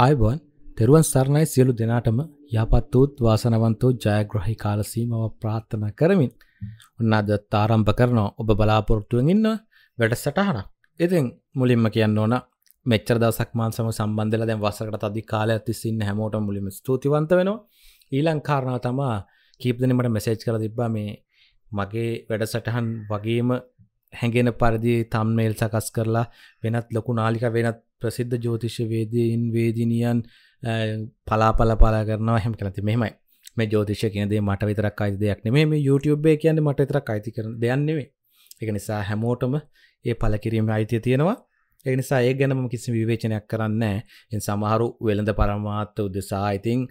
ආයිබන් තෙරුවන් සරණයි සියලු දෙනාටම යපත්තුූත් වාසනවන්තෝ ජයග්‍රහහි කාලසීමව ප්‍රාත්ථන කරමින් ඔන්න අද තාරම්ප කරනවා ඔබ බලාපොරොත්තුවෙන් ඉන්න වැඩ සටහනක් ඉතින් මුලින්ම කියන්න ඕන මෙච්චර දසක්මාන් සම සම්බන්ධල දැන් වසකට අධි කාලය තිසින්න හැමෝට මුලිම ස්තුතිවන්ත වෙනවා ඊලංකාරණාව තමා කීපදනීමට මෙසේජ් කර තිබ්බා මේ මගේ වැඩසටහන් වගේම හැඟෙන පරිදි තම්මේල් සකස් කරලා වෙනත් ලොකු නාලික වෙනත් ප්‍රසිද්ධ ජෝතිෂ්‍යවේදීන් වේදිනියන් පලාපල පලා කරනවා හැම කලති මෙමයි මේ ජෝතිෂ කියනදේ මට විතරක් අයිති දෙයක් නෙමේ මේ YouTubeුබේ කියන්න මට විතරක් අයිති කර දෙයන්නෙවේ එක නිසා හැමෝටම ඒ පලකිරීම අයිතිය තියෙනවා ඒ නිසා ඒ ගැනම කිසි විවේචනයක් කරන්න එන් සමහරු වෙළඳ පරමාත්ත උදෙසා ඉතිං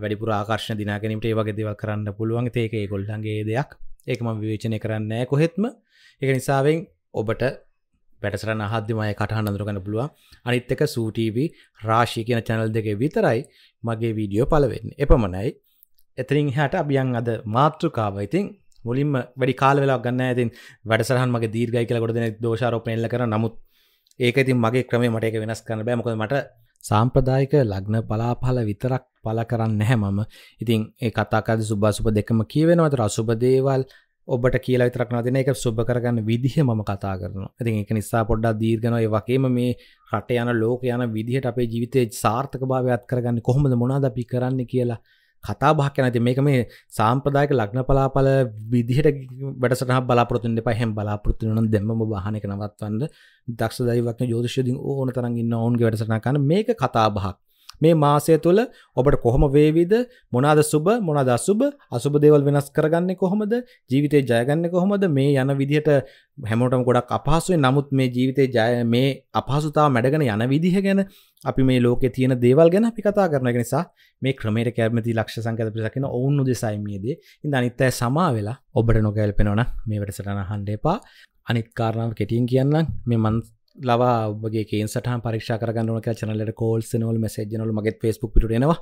වැඩිපුර ආකර්ශණ දිනාගැනීමට ඒ වගේ දෙවල් කරන්න පුළුවන් ඒක ඒ ගොල්ලන්ගේ දෙයක් ඒකම විවේචනය කරන්න කොහෙත්ම එක නිසාවෙන් ඔබට පැටසර අහද්‍යමය කටහන් අඳුරගන්න පුළුව අනිත් එක සූටීවී රාශී කියන චැනල් දෙක විතරයි මගේ වීඩියෝ පලවෙන්න එපමණයි එතරින් හැට අබියන් අද මාතෘකාව ඉතින් මුලින්ම වැඩි කාල වෙලා ගන්න ඇතින් වැඩසරහන් මගේ දීර්ගයි කියලා ගොඩ දෙන දෝෂාරෝපණයල්ල කර නමුත් ඒක ඉතින් මගේ ක්‍රමේ මට එක වෙනස් කරන්න බෑ මොකද මට සාම්ප්‍රදායික ලග්න පලාපහල විතරක් පල කරන්න නැහැ මම ඉතින් ඒ කතාකද සුභාසුප දෙකම කියවෙනවත රසුභ දේවල් ඔබට කියලා විතරක් නදින එක සුබ කරගන්න විදිහ මම කතා කරන ඇති එක නිසා පොඩ්ඩක් දීර්ගනය වගේම මේ රට යන ලෝක යන විදිහට අපේ ජීවිතය සාර්ථක භාවයක් කරගන්න කොහොමද මොනාද අපි කරන්න කියලා කතා භාක්‍ය නැති මේක මේ සාම්ප්‍රදායක ලග්න පලාපල විදිහට වැඩසටහ බලාපොරතුන්ට පහැම් බලාපොරත්තුනන දෙමම භානක නවත්වන්න දක්ෂ දයිවක් ජෝතිෂයදින් ඕන තරගන්න ඔවුන්ගේ වැඩසටනාකන මේක කතා භාක් මේ මාසය තුළ ඔබට කොහොම වේවිද මොනාද සුබ මොනාද අසුබ අසුබ දේවල් වෙනස් කරගන්නේ කොහොමද ජීවිතේ ජයගන්නේ කොහොමද මේ යන විදිහට හැමෝටම ගොඩක් අපහසුයි නමුත් මේ ජීවිතේ ජය මේ අපහසුතාව මැඩගෙන යන විදිහ ගැන අපි මේ ලෝකේ තියෙන දේවල් ගැන අපි කතා කරන එක නිසා මේ ක්‍රමයට කැමති ලක්ෂ සංඛ්‍යාත පිරිසක් ඉන්න ඔවුන් උදෙසයි මේ දේ. ඉතින් අනිත් අය සමා වෙලා ඔබට නොගැලපෙනවා නම් මේ වැඩසටහන අහන්න එපා. අනිත් කාරණාව කෙටියෙන් කියන්නම් මේ මන් ලවාගේ කේන්ට පරික්ෂ කරගන්නන චනලට කෝල් නවල් මසේජනල මගේ ෆස්බුක් පිටුටෙනවා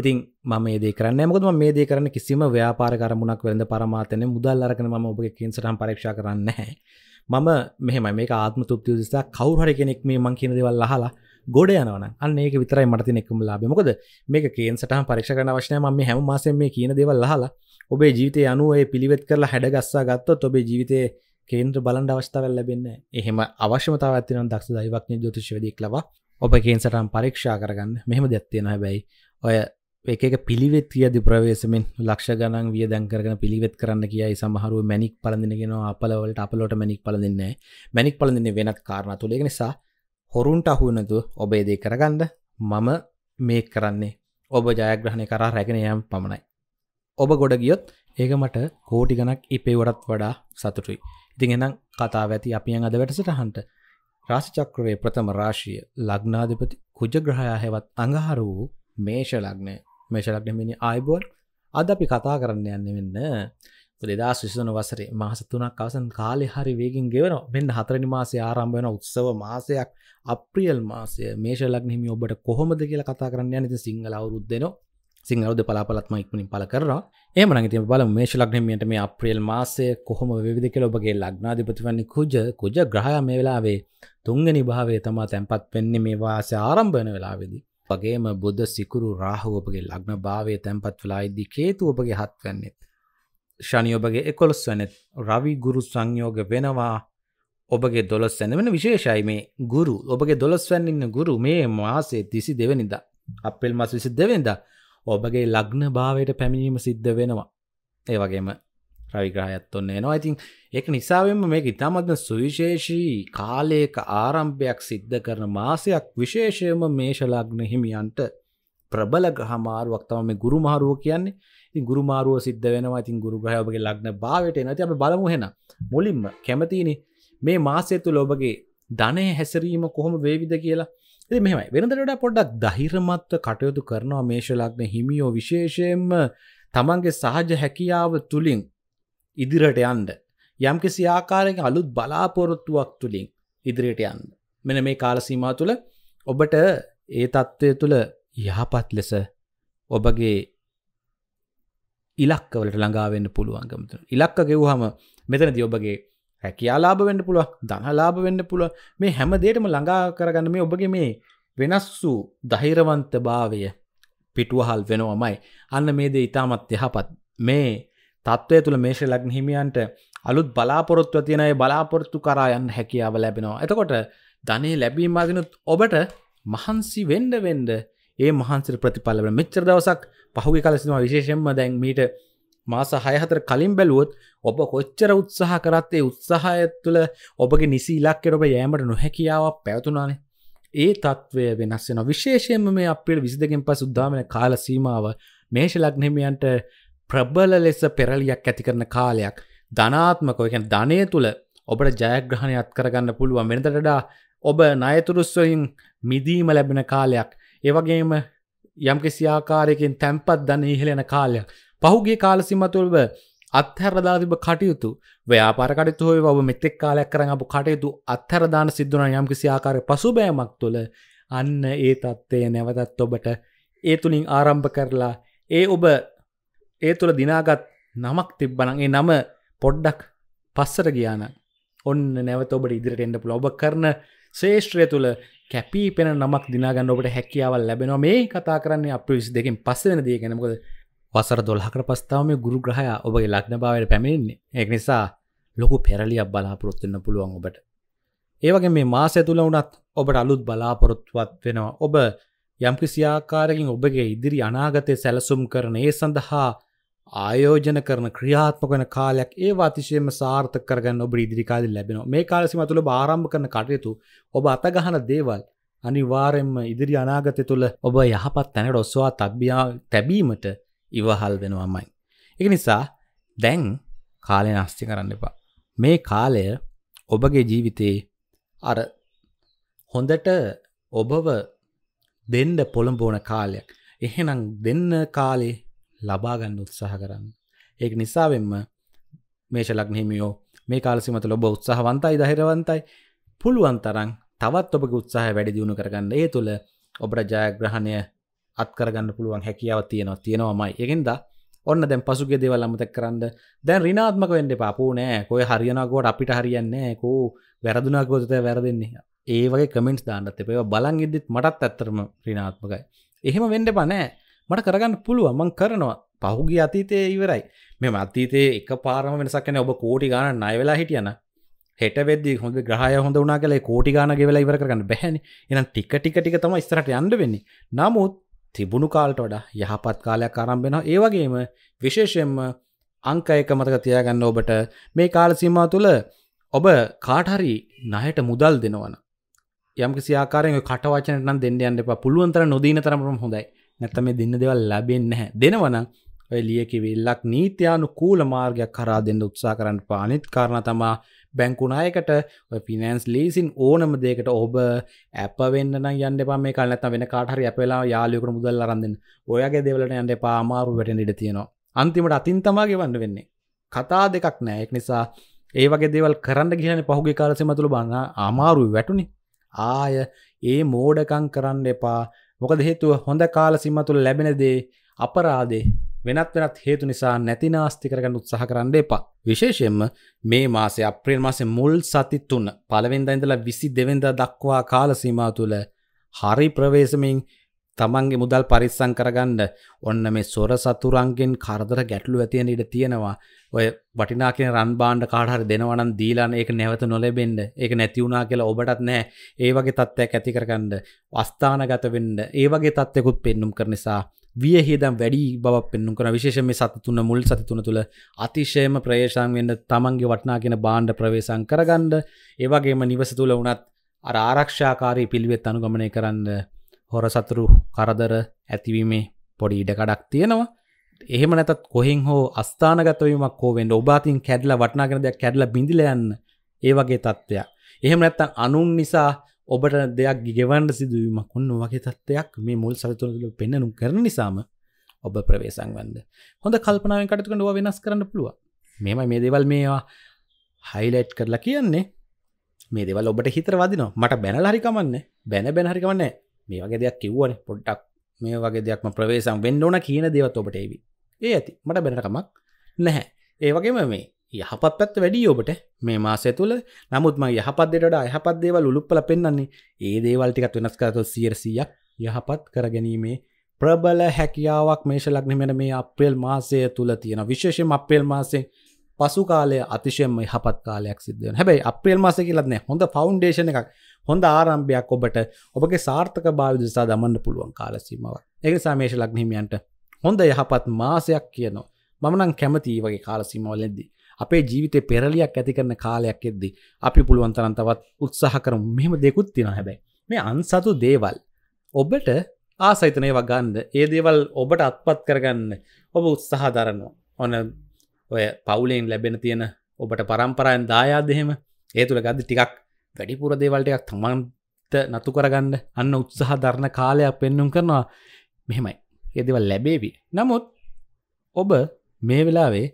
ඉතින් ම දේ කරන්න මුතුම මේ දේ කරන්න කිසිම ව්‍යාපාර කරමුණක් වෙද පරමාතන මුදල් අරකන ම ඔබගේ කේන්ට පරක්ෂ කරන්න හැ මම මෙහම මේ ආත්ම තුප්ති දිසා කවුහර කෙනෙක් මේ මං කියනදවල් අහලා ගොඩ යනවන අන්න ඒක විතරයි මට නෙක්ම ලාබ මොකද මේ කේන්ට පරක්ෂ කරන වශනය ම හැම මාසම මේ කියන දෙවල් හලා ඔබේ ජීවිතය අනුවේ පිළිවෙත් කරලා හැඩගස්සා ගත්තොත් ඔබේ ජීවිතයේ කේන්ද්‍ර බලන්ඩ අවස්ථාවල් ලැබෙන්න එහෙම අවශ්‍යමතාවත්තින දක්ෂ දයිවක්න ජෝතිශවදෙක් ලබ ඔප කේන්සටම් පරීක්ෂා කරගන්න මෙහම දෙත්තියෙන හැබැයි ඔය එක පිළිවෙත් කියදි ප්‍රවේශමෙන් ලක්ෂ ගණන් විය දැන්කරන පිළිවෙත් කරන්න කියයි සමහරුව මැනික් පලඳගෙන අපලවලට අපලොට මැනික් පලඳන්න මැනික් පලඳන්න වෙනත් කාරණ තුළෙ නිසා හොරුන්ට අහුනතු ඔබේදේ කරගන්න මම මේ කරන්නේ ඔබ ජයග්‍රහණය කරා රැගෙන යම් පමණයි ඔබ ගොඩ ගියොත් ඒක මට කෝටි ගනක් ඉපේවටත් වඩා සතුටුයි ඉතින් එනම් කතා ඇති අපියන් අද වැටසටහන්ට රාශිචක්‍රයේ ප්‍රථම රාශිය ලග්නාධිපති කුජග්‍රහයා හෙවත් අඟහර වූ මේෂ ලග්නය මේෂ ලග්නමිනි අයිබෝල් අද අපි කතා කරන්න යන්න වෙන්න දෙදා ශිසන වසරේ මාස තුනක් අවසන් කාලෙ හරි වේගින් ගෙවන මෙන්න හතරනි මාසේ ආරම්භ වෙන උත්සව මාසයක් අප්‍රියල් මාසය මේෂ ලග්නහිමි ඔබට කොහොමද කියලා කතා කරන්න යන ඉතින් සිංහල අවුරුද්දෙනවා සිංහලද පලාපලත්ම ඉක්මනින් පල කර ඒම නගති බල මේශ ලක්නමියට මේ අප්‍රේල් මාසය කොහොම විධ කෙලොබගේ ලක්නාධිපතිවන්නේ කුජ කුජ ග්‍රහය මේ වෙලාවේ තුන්ගනි භාවේ තමා තැන්පත් වෙන්නේ මේ වාස ආරම්භන වෙලාවෙදි. වගේම බුද්ධ සිකුරු රාහෝපගේ ලග්න භාවේ තැන්පත් වෙලායිදදි කේතු ඔබගේ හත්වන්නේෙත්. ශනියඔබගේ එකොළොස් වනෙත් රවි ගුරු සංයෝග වෙනවා ඔබගේ දොළොස් සැන වෙන විශේෂයි මේ ගුරු ඔබගේ දොළොස් වැන්නන්න ගුරු මේ මාසේ තිසි දෙවනිද අපෙල් මස් විසි දෙවෙන්දා ඔබගේ ලග්න භාවයට පැමිණීම සිද්ධ වෙනවා ඒ වගේම රවිග්‍රහයත් ඔන්න එනවා ඉතින් ඒක නිසාවෙන්ම මේක ඉතාමත්ම සුවිශේෂී කාලයක ආරම්භයක් සිද්ධ කරන මාසයක් විශේෂයම මේෂ ලග්න හිමියන්ට ප්‍රබල ග්‍රහ මාරුවක් තමයි මේ ගුරු මාරුව කියන්නේ ඉතින් ගුරු මාරුව සිද්ධ වෙනවා ඉතින් ගුරු ග්‍රහය ඔබගේ ලග්න භාවයට එනවා ඉතින් අපි බලමු එහෙනම් මුලින්ම කැමතිනේ මේ මාසය තුල ඔබගේ ධනය හැසිරීම කොහොම වේවිද කියලා මෙම වෙනදරට පොඩ්ඩක් දහිරමත්ව කටයුතු කරනවා මේශලක්න හිමියෝ විශේෂයෙන්ම තමන්ගේ සහජ හැකියාව තුළින් ඉදිරට යන්ඩ යම් කිසි ආකාරයක අලුත් බලාපොරොත්තුවක් තුළින් ඉදිරියට යන්න මෙන මේ කාලසීමා තුළ ඔබට ඒ තත්ත්වය තුළ යහපත් ලෙස ඔබගේ ඉලක්කවලට ළඟාවෙන්න පුළුවන්ගමතු ඉලක්ක ගෙව්හම මෙතනද ඔබගේ රැකයාලාභ වෙන්න පුළුව දනලාභ වෙන්න පුළුව මේ හැමදේටම ළඟා කරගන්න මේ ඔබගේ මේ වෙනස් වූ දහිරවන්ත භාවය පිටුවහල් වෙනවමයි අන්න මේ දේ ඉතාමත් යහපත් මේ තත්ත්වය තුළ මේශ ලග්න හිමියන්ට අලුත් බලාපොරොත්ව තියෙනය බලාපොරොත්තු කරා යන්න හැකියාව ලැබෙනවා එතකොට ධනේ ලැබීම අදිනුත් ඔබට මහන්සි වෙන්ඩ වෙන්ඩ ඒ මහන්සිර ප්‍රතිඵලව මෙච්චර දවසක් පහුගේ කලසිනවා විශේෂෙන්ම දැන් මීට මාස 6-4 කලින් බැලුවොත් ඔබ කොච්චර උත්සාහ කරත් ඒ උත්සාහය තුළ ඔබගේ නිසි ඉලක්කයට ඔබ යෑමට නොහැකියාවක් පැවතුනානේ. ඒ තත්ත්වය වෙනස් වෙනවා. විශේෂයෙන්ම මේ අප්‍රේල් 22කින් පසු උද්දාමන කාල සීමාව මේෂ ලග්නහිමියන්ට ප්‍රබල ලෙස පෙරලියක් ඇති කරන කාලයක්. ධනාත්මකව කියන්නේ ධනය තුළ ඔබට ජයග්‍රහණයක් කරගන්න පුළුවන් වෙනට වඩා ඔබ ණයතුරුස්වලින් මිදීම ලැබෙන කාලයක් ඒ වගේම යම්කිසි ආකාරයකින් තැම්පත් ධන ඉහළෙන කාලයක් පහුගේ කාලසිම්මතුල්ව අත්හැරදා තිබ කටයුතු ව්‍යාපාරකටතු හොය ඔබ මෙතෙක් කාලයක් කරන අප කටයුතු අත්හැරදාන සිද්ධන යම්කිසි ආකාරය පසුබෑමක් තුළ අන්න ඒ තත්ත්වය නැවතත් ඔබට ඒ තුළින් ආරම්භ කරලා ඒ ඔබ ඒ තුළ දිනාගත් නමක් තිබ්බනගේ නම පොඩ්ඩක් පස්සර ගියාන ඔන්න නැවත ඔබට ඉදිරිට එන්න පුළ ඔබ කරන ශේෂත්‍රය තුළ කැපී පෙන නමක් දිනාගන්න ඔබට හැකියාවල් ලැබෙනවා මේ කතා කරන්නේ අප විසි දෙකින් පස්සවෙන දී ගැනකොද වසර දොල්හකට පස්ථාවම ගුරු ග්‍රහය ඔබගේ ලක්න භාවයට පැමිණින්නේ එක් නිසා ලොකු පෙරලියක් බලාපොරොත්තුන්න පුළුවන් ඔබට. ඒවගේ මේ මාසය තුළ වනත් ඔබට අලුත් බලාපොරොත්තුවත් වෙනවා ඔබ යම්කිසියාකාරකින් ඔබගේ ඉදිරි අනාගතය සැලසුම් කරන ඒ සඳහා ආයෝජන කරන ක්‍රියාත්මකන කාලයක් ඒ අතිශයම සාර්ථ කරගන්න ඔබ ඉදිරිකාල ලැබෙන මේ කාලසිම තුළ ආරම්භ කරන කටයුතු ඔබ අතගහන දේවල් අනිවාරෙන්ම ඉදිරි අනාගත තුළ ඔබ යහපත් තැනට ඔස්වා තබ්‍යා තැබීමට ඉවහල් වෙනවාමයි. එක නිසා දැන් කාලය නස්ති කරන්න එපා. මේ කාලය ඔබගේ ජීවිතයේ අර හොඳට ඔබව දෙන්න පොළඹෝන කාලයක් එහෙනම් දෙන්න කාලේ ලබාගන්න උත්සාහ කරන්න. ඒක නිසාවෙන්ම මේශලක්නහිමියෝ මේ කාලසිමත ලොබ උත්සාහවන්තයි දහිරවන්තයි පුළුවන් තරන් තවත් ඔබගේ උත්සාහ වැඩි දියුණු කරගන්න ඒ තුළ ඔබට ජයග්‍රහණය අත්කරගන්න පුළුවන් හැකියාව තියෙනවා තියෙනවාමයි එකෙන්ද ඔන්න දැන් පසුගේ දේවල් අමතක කරන්න දැන් ඍණාත්මක වෙන්න එපා පෝ නෑ කොය හරියනකොට අපිට හරියන්නේ නෑ කෝ වැරදුනාකොතත වැරදෙන්නේ ඒ වගේ කමෙන්ට්ස් දාන්නත් එපා ඒවා බලන් ඉද්දිත් මටත් ඇත්තටම ඍණාත්මකයි එහෙම වෙන්න එපා නෑ මට කරගන්න පුළුවන් මං කරනවා පහුගේ අතීතයේ ඉවරයි මෙම අතීතයේ එක පාරම වෙනසක් නැහැ ඔබ කෝටි ගාණක් ණය වෙලා හිටියන හෙට වෙද්දී හොඳ ග්‍රහය හොඳ වුණා කියලා ඒ කෝටි ගාණක් ගෙවලා ඉවර කරගන්න බැහැනේ එහෙනම් ටික ටික ටික තමයි ඉස්සරහට යන්න වෙන්නේ නමුත් තිබුණු කාල්ට වඩා යහපත් කාලයක් ආරම්භෙනවා ඒවගේම විශේෂයෙන්ම අංක එක මතක තියාගන්න ඔබට මේ කාල සීමා තුළ ඔබ කාටහරි නහයට මුදල් දෙනවන යම්කිසි ආකාරයෙන් කටවචනට නම් දෙන්න යන්න එපා පුළුවන් තරම් නොදීන තරමටම හොඳයි නැත්නම් මේ දෙන්න දේවල් ලැබෙන්නේ නැහැ දෙනවනම් ඔය ලියකිවිල්ලක් නීත්‍යානුකූල මාර්ගයක් කරා දෙන්න උත්සාහ කරන්න පානිත් කාරණා තමා බැංකුනායකට ෆිනන්ස් ලීසින් ඕනම දෙකට ඔබ ඇප වෙන්න යන්න පම කලනත වෙන කාටහරි අපවෙලා යාලයකට මුදල් අරන්දන්න ඔයගේ දෙවලට යන්න පාමාරු වැට ඉඩ තියෙනවා අන්තිමට අතින් තමාගේ වන්න වෙන්නේ කතා දෙකක් නෑයෙක් නිසා ඒ වගේ දේවල් කරන්න ගිලන පහුගේ කාලසි මතුළ බන්න අමාරු වැටුණි ආය ඒ මෝඩකං කරන්න එපා මොකද හේතුව හොඳ කාල සිම්ම තුළ ලැබෙනදේ අපරාදේ වෙනත් වෙනත් හේතු නිසා නැති නාස්ති කරගන්න උත්සාහ කරන්න එපා. විශේෂයෙන්ම මේ මාසේ අප්‍රේල් මාසේ මුල් සති 3 පළවෙනිදා ඉඳලා 22 වෙනිදා දක්වා කාල සීමාව තුළ හරි ප්‍රවේශමින් තමන්ගේ මුදල් පරිස්සං කරගන්න ඔන්න මේ සොර සතුරන්ගෙන් කරදර ගැටලු ඇතියෙන ඉඩ තියෙනවා ඔය වටිනා කියන රන් බාණ්ඩ කාට හරි දෙනවා නම් දීලා ඒක නැවත නොලැබෙන්න ඒක නැති වුණා කියලා ඔබටත් නැහැ ඒ වගේ තත්ත්වයක් ඇති කරගන්න අස්ථානගත වෙන්න ඒ වගේ තත්ත්වයකුත් පෙන්눔 කරන නිසා විය හේදම් වැඩි බව පෙන්ු කර විශේෂ මේ සතිතුන්න මුල් සතිතුන තුළ අතිශයම ප්‍රේශන් වෙන්න තමන්ගේ වටනා කියෙන බාණ්ඩ ප්‍රවේශං කරගණ්ඩ ඒවගේම නිවස තුළ වනත් අර ආරක්ෂාකාරී පිළිවෙත් අනුගමනය කරන්න හොර සතුරු කරදර ඇතිවීමේ පොඩි ඉඩකඩක් තියෙනවා එහෙම නැතත් කොහෙන් හෝ අස්ථානගතවීමක් හෝවෙන්ට ඔබාතින් කැඩල වටනාගෙනදයක් කැඩල බිඳිලයන්න ඒවගේ තත්ත්වයක් එහෙම නැත්තන් අනුන් නිසා ඔබට දෙයක් ගිගවන්ඩ සිදුවීමක් ඔන්න වගේ තත්වයක් මේ මුල් සරතුරතුළ පෙන්නනු කරන නිසාම ඔබ ප්‍රවේසන් වන්ද හොඳ කල්පනාවෙන් කටතුකට ඔ වෙනස් කරන්න පුළුව මෙම මේ දෙවල් මේවා හයිලයිට් කරලා කියන්නේ මේ දෙවල් ඔබට හිතරවාදින මට බැනල හරිකමන්න බැන බැනහරිකමන්න මේ වගේ දෙයක් කිව්වන පොඩ්ටක් මේ වගේ දෙයක්ම ප්‍රවේසන් වෙන්න ඕන කියන දෙවත් ඔබට ඒවි ඒ ඇති මට බැනකමක් නැහැ ඒවගේම මේ යහපත් පැත්ත වැඩි ඔබට මේ මාසය තුළ නමුත්ම යහපත් දෙට අයහපත් දේවල් උළුප්පල පෙන්න්නේ ඒ දේවල්ටිකත් වෙනස් කරතු සියරසියක් යහපත් කරගැනීමේ ප්‍රබල හැකියාවක් මේෂ ලක්නමෙන මේ අප්‍රේල් මාසය තුළ තියෙන විශේෂම අප්‍රේල් මාසේ පසු කාලය අතිශයම යහපත් කාලයක් සිද්ධන හැබයි අප්‍රේල් මාස කියලත්න හොඳ ෆෞන්ඩේෂන එකක් හොඳ ආරම්භයක් ඔබට ඔබගේ සාර්ථක භාවිදසා දමන්න පුළුවන් කාලසීමාව ඒනිසා මේෂ ලක්නහිමියන්ට හොඳ යහපත් මාසයක් කියනවා මනං කැමතිී වගේ කාලසිමවලෙද්දී අපේ ජීවිතේ පෙරලියක් ඇති කරන කාලයක් එද්දි අපි පුළුවන් තරම් තවත් උත්සාහ කරමු. මෙහෙම දෙකුත් තියෙනවා හැබැයි. මේ අන්සතු දේවල් ඔබට ආසයිතනය වගන්ද ඒ දේවල් ඔබට අත්පත් කරගන්න ඔබ උත්සාහ දරනවා. ඔන ඔය පවුලෙන් ලැබෙන තියෙන ඔබට පරම්පරායන් දායාදහෙම ඒ තුළ ගද ටිකක් වැඩිපුර දේවල්ටයක් තමන්ත නතු කරගන්න අන්න උත්සාහ ධරණ කාලයක් පෙන්නුම් කරනවා මෙහෙමයි. ඒදවල් ලැබේවි. නමුත් ඔබ මේ වෙලාවේ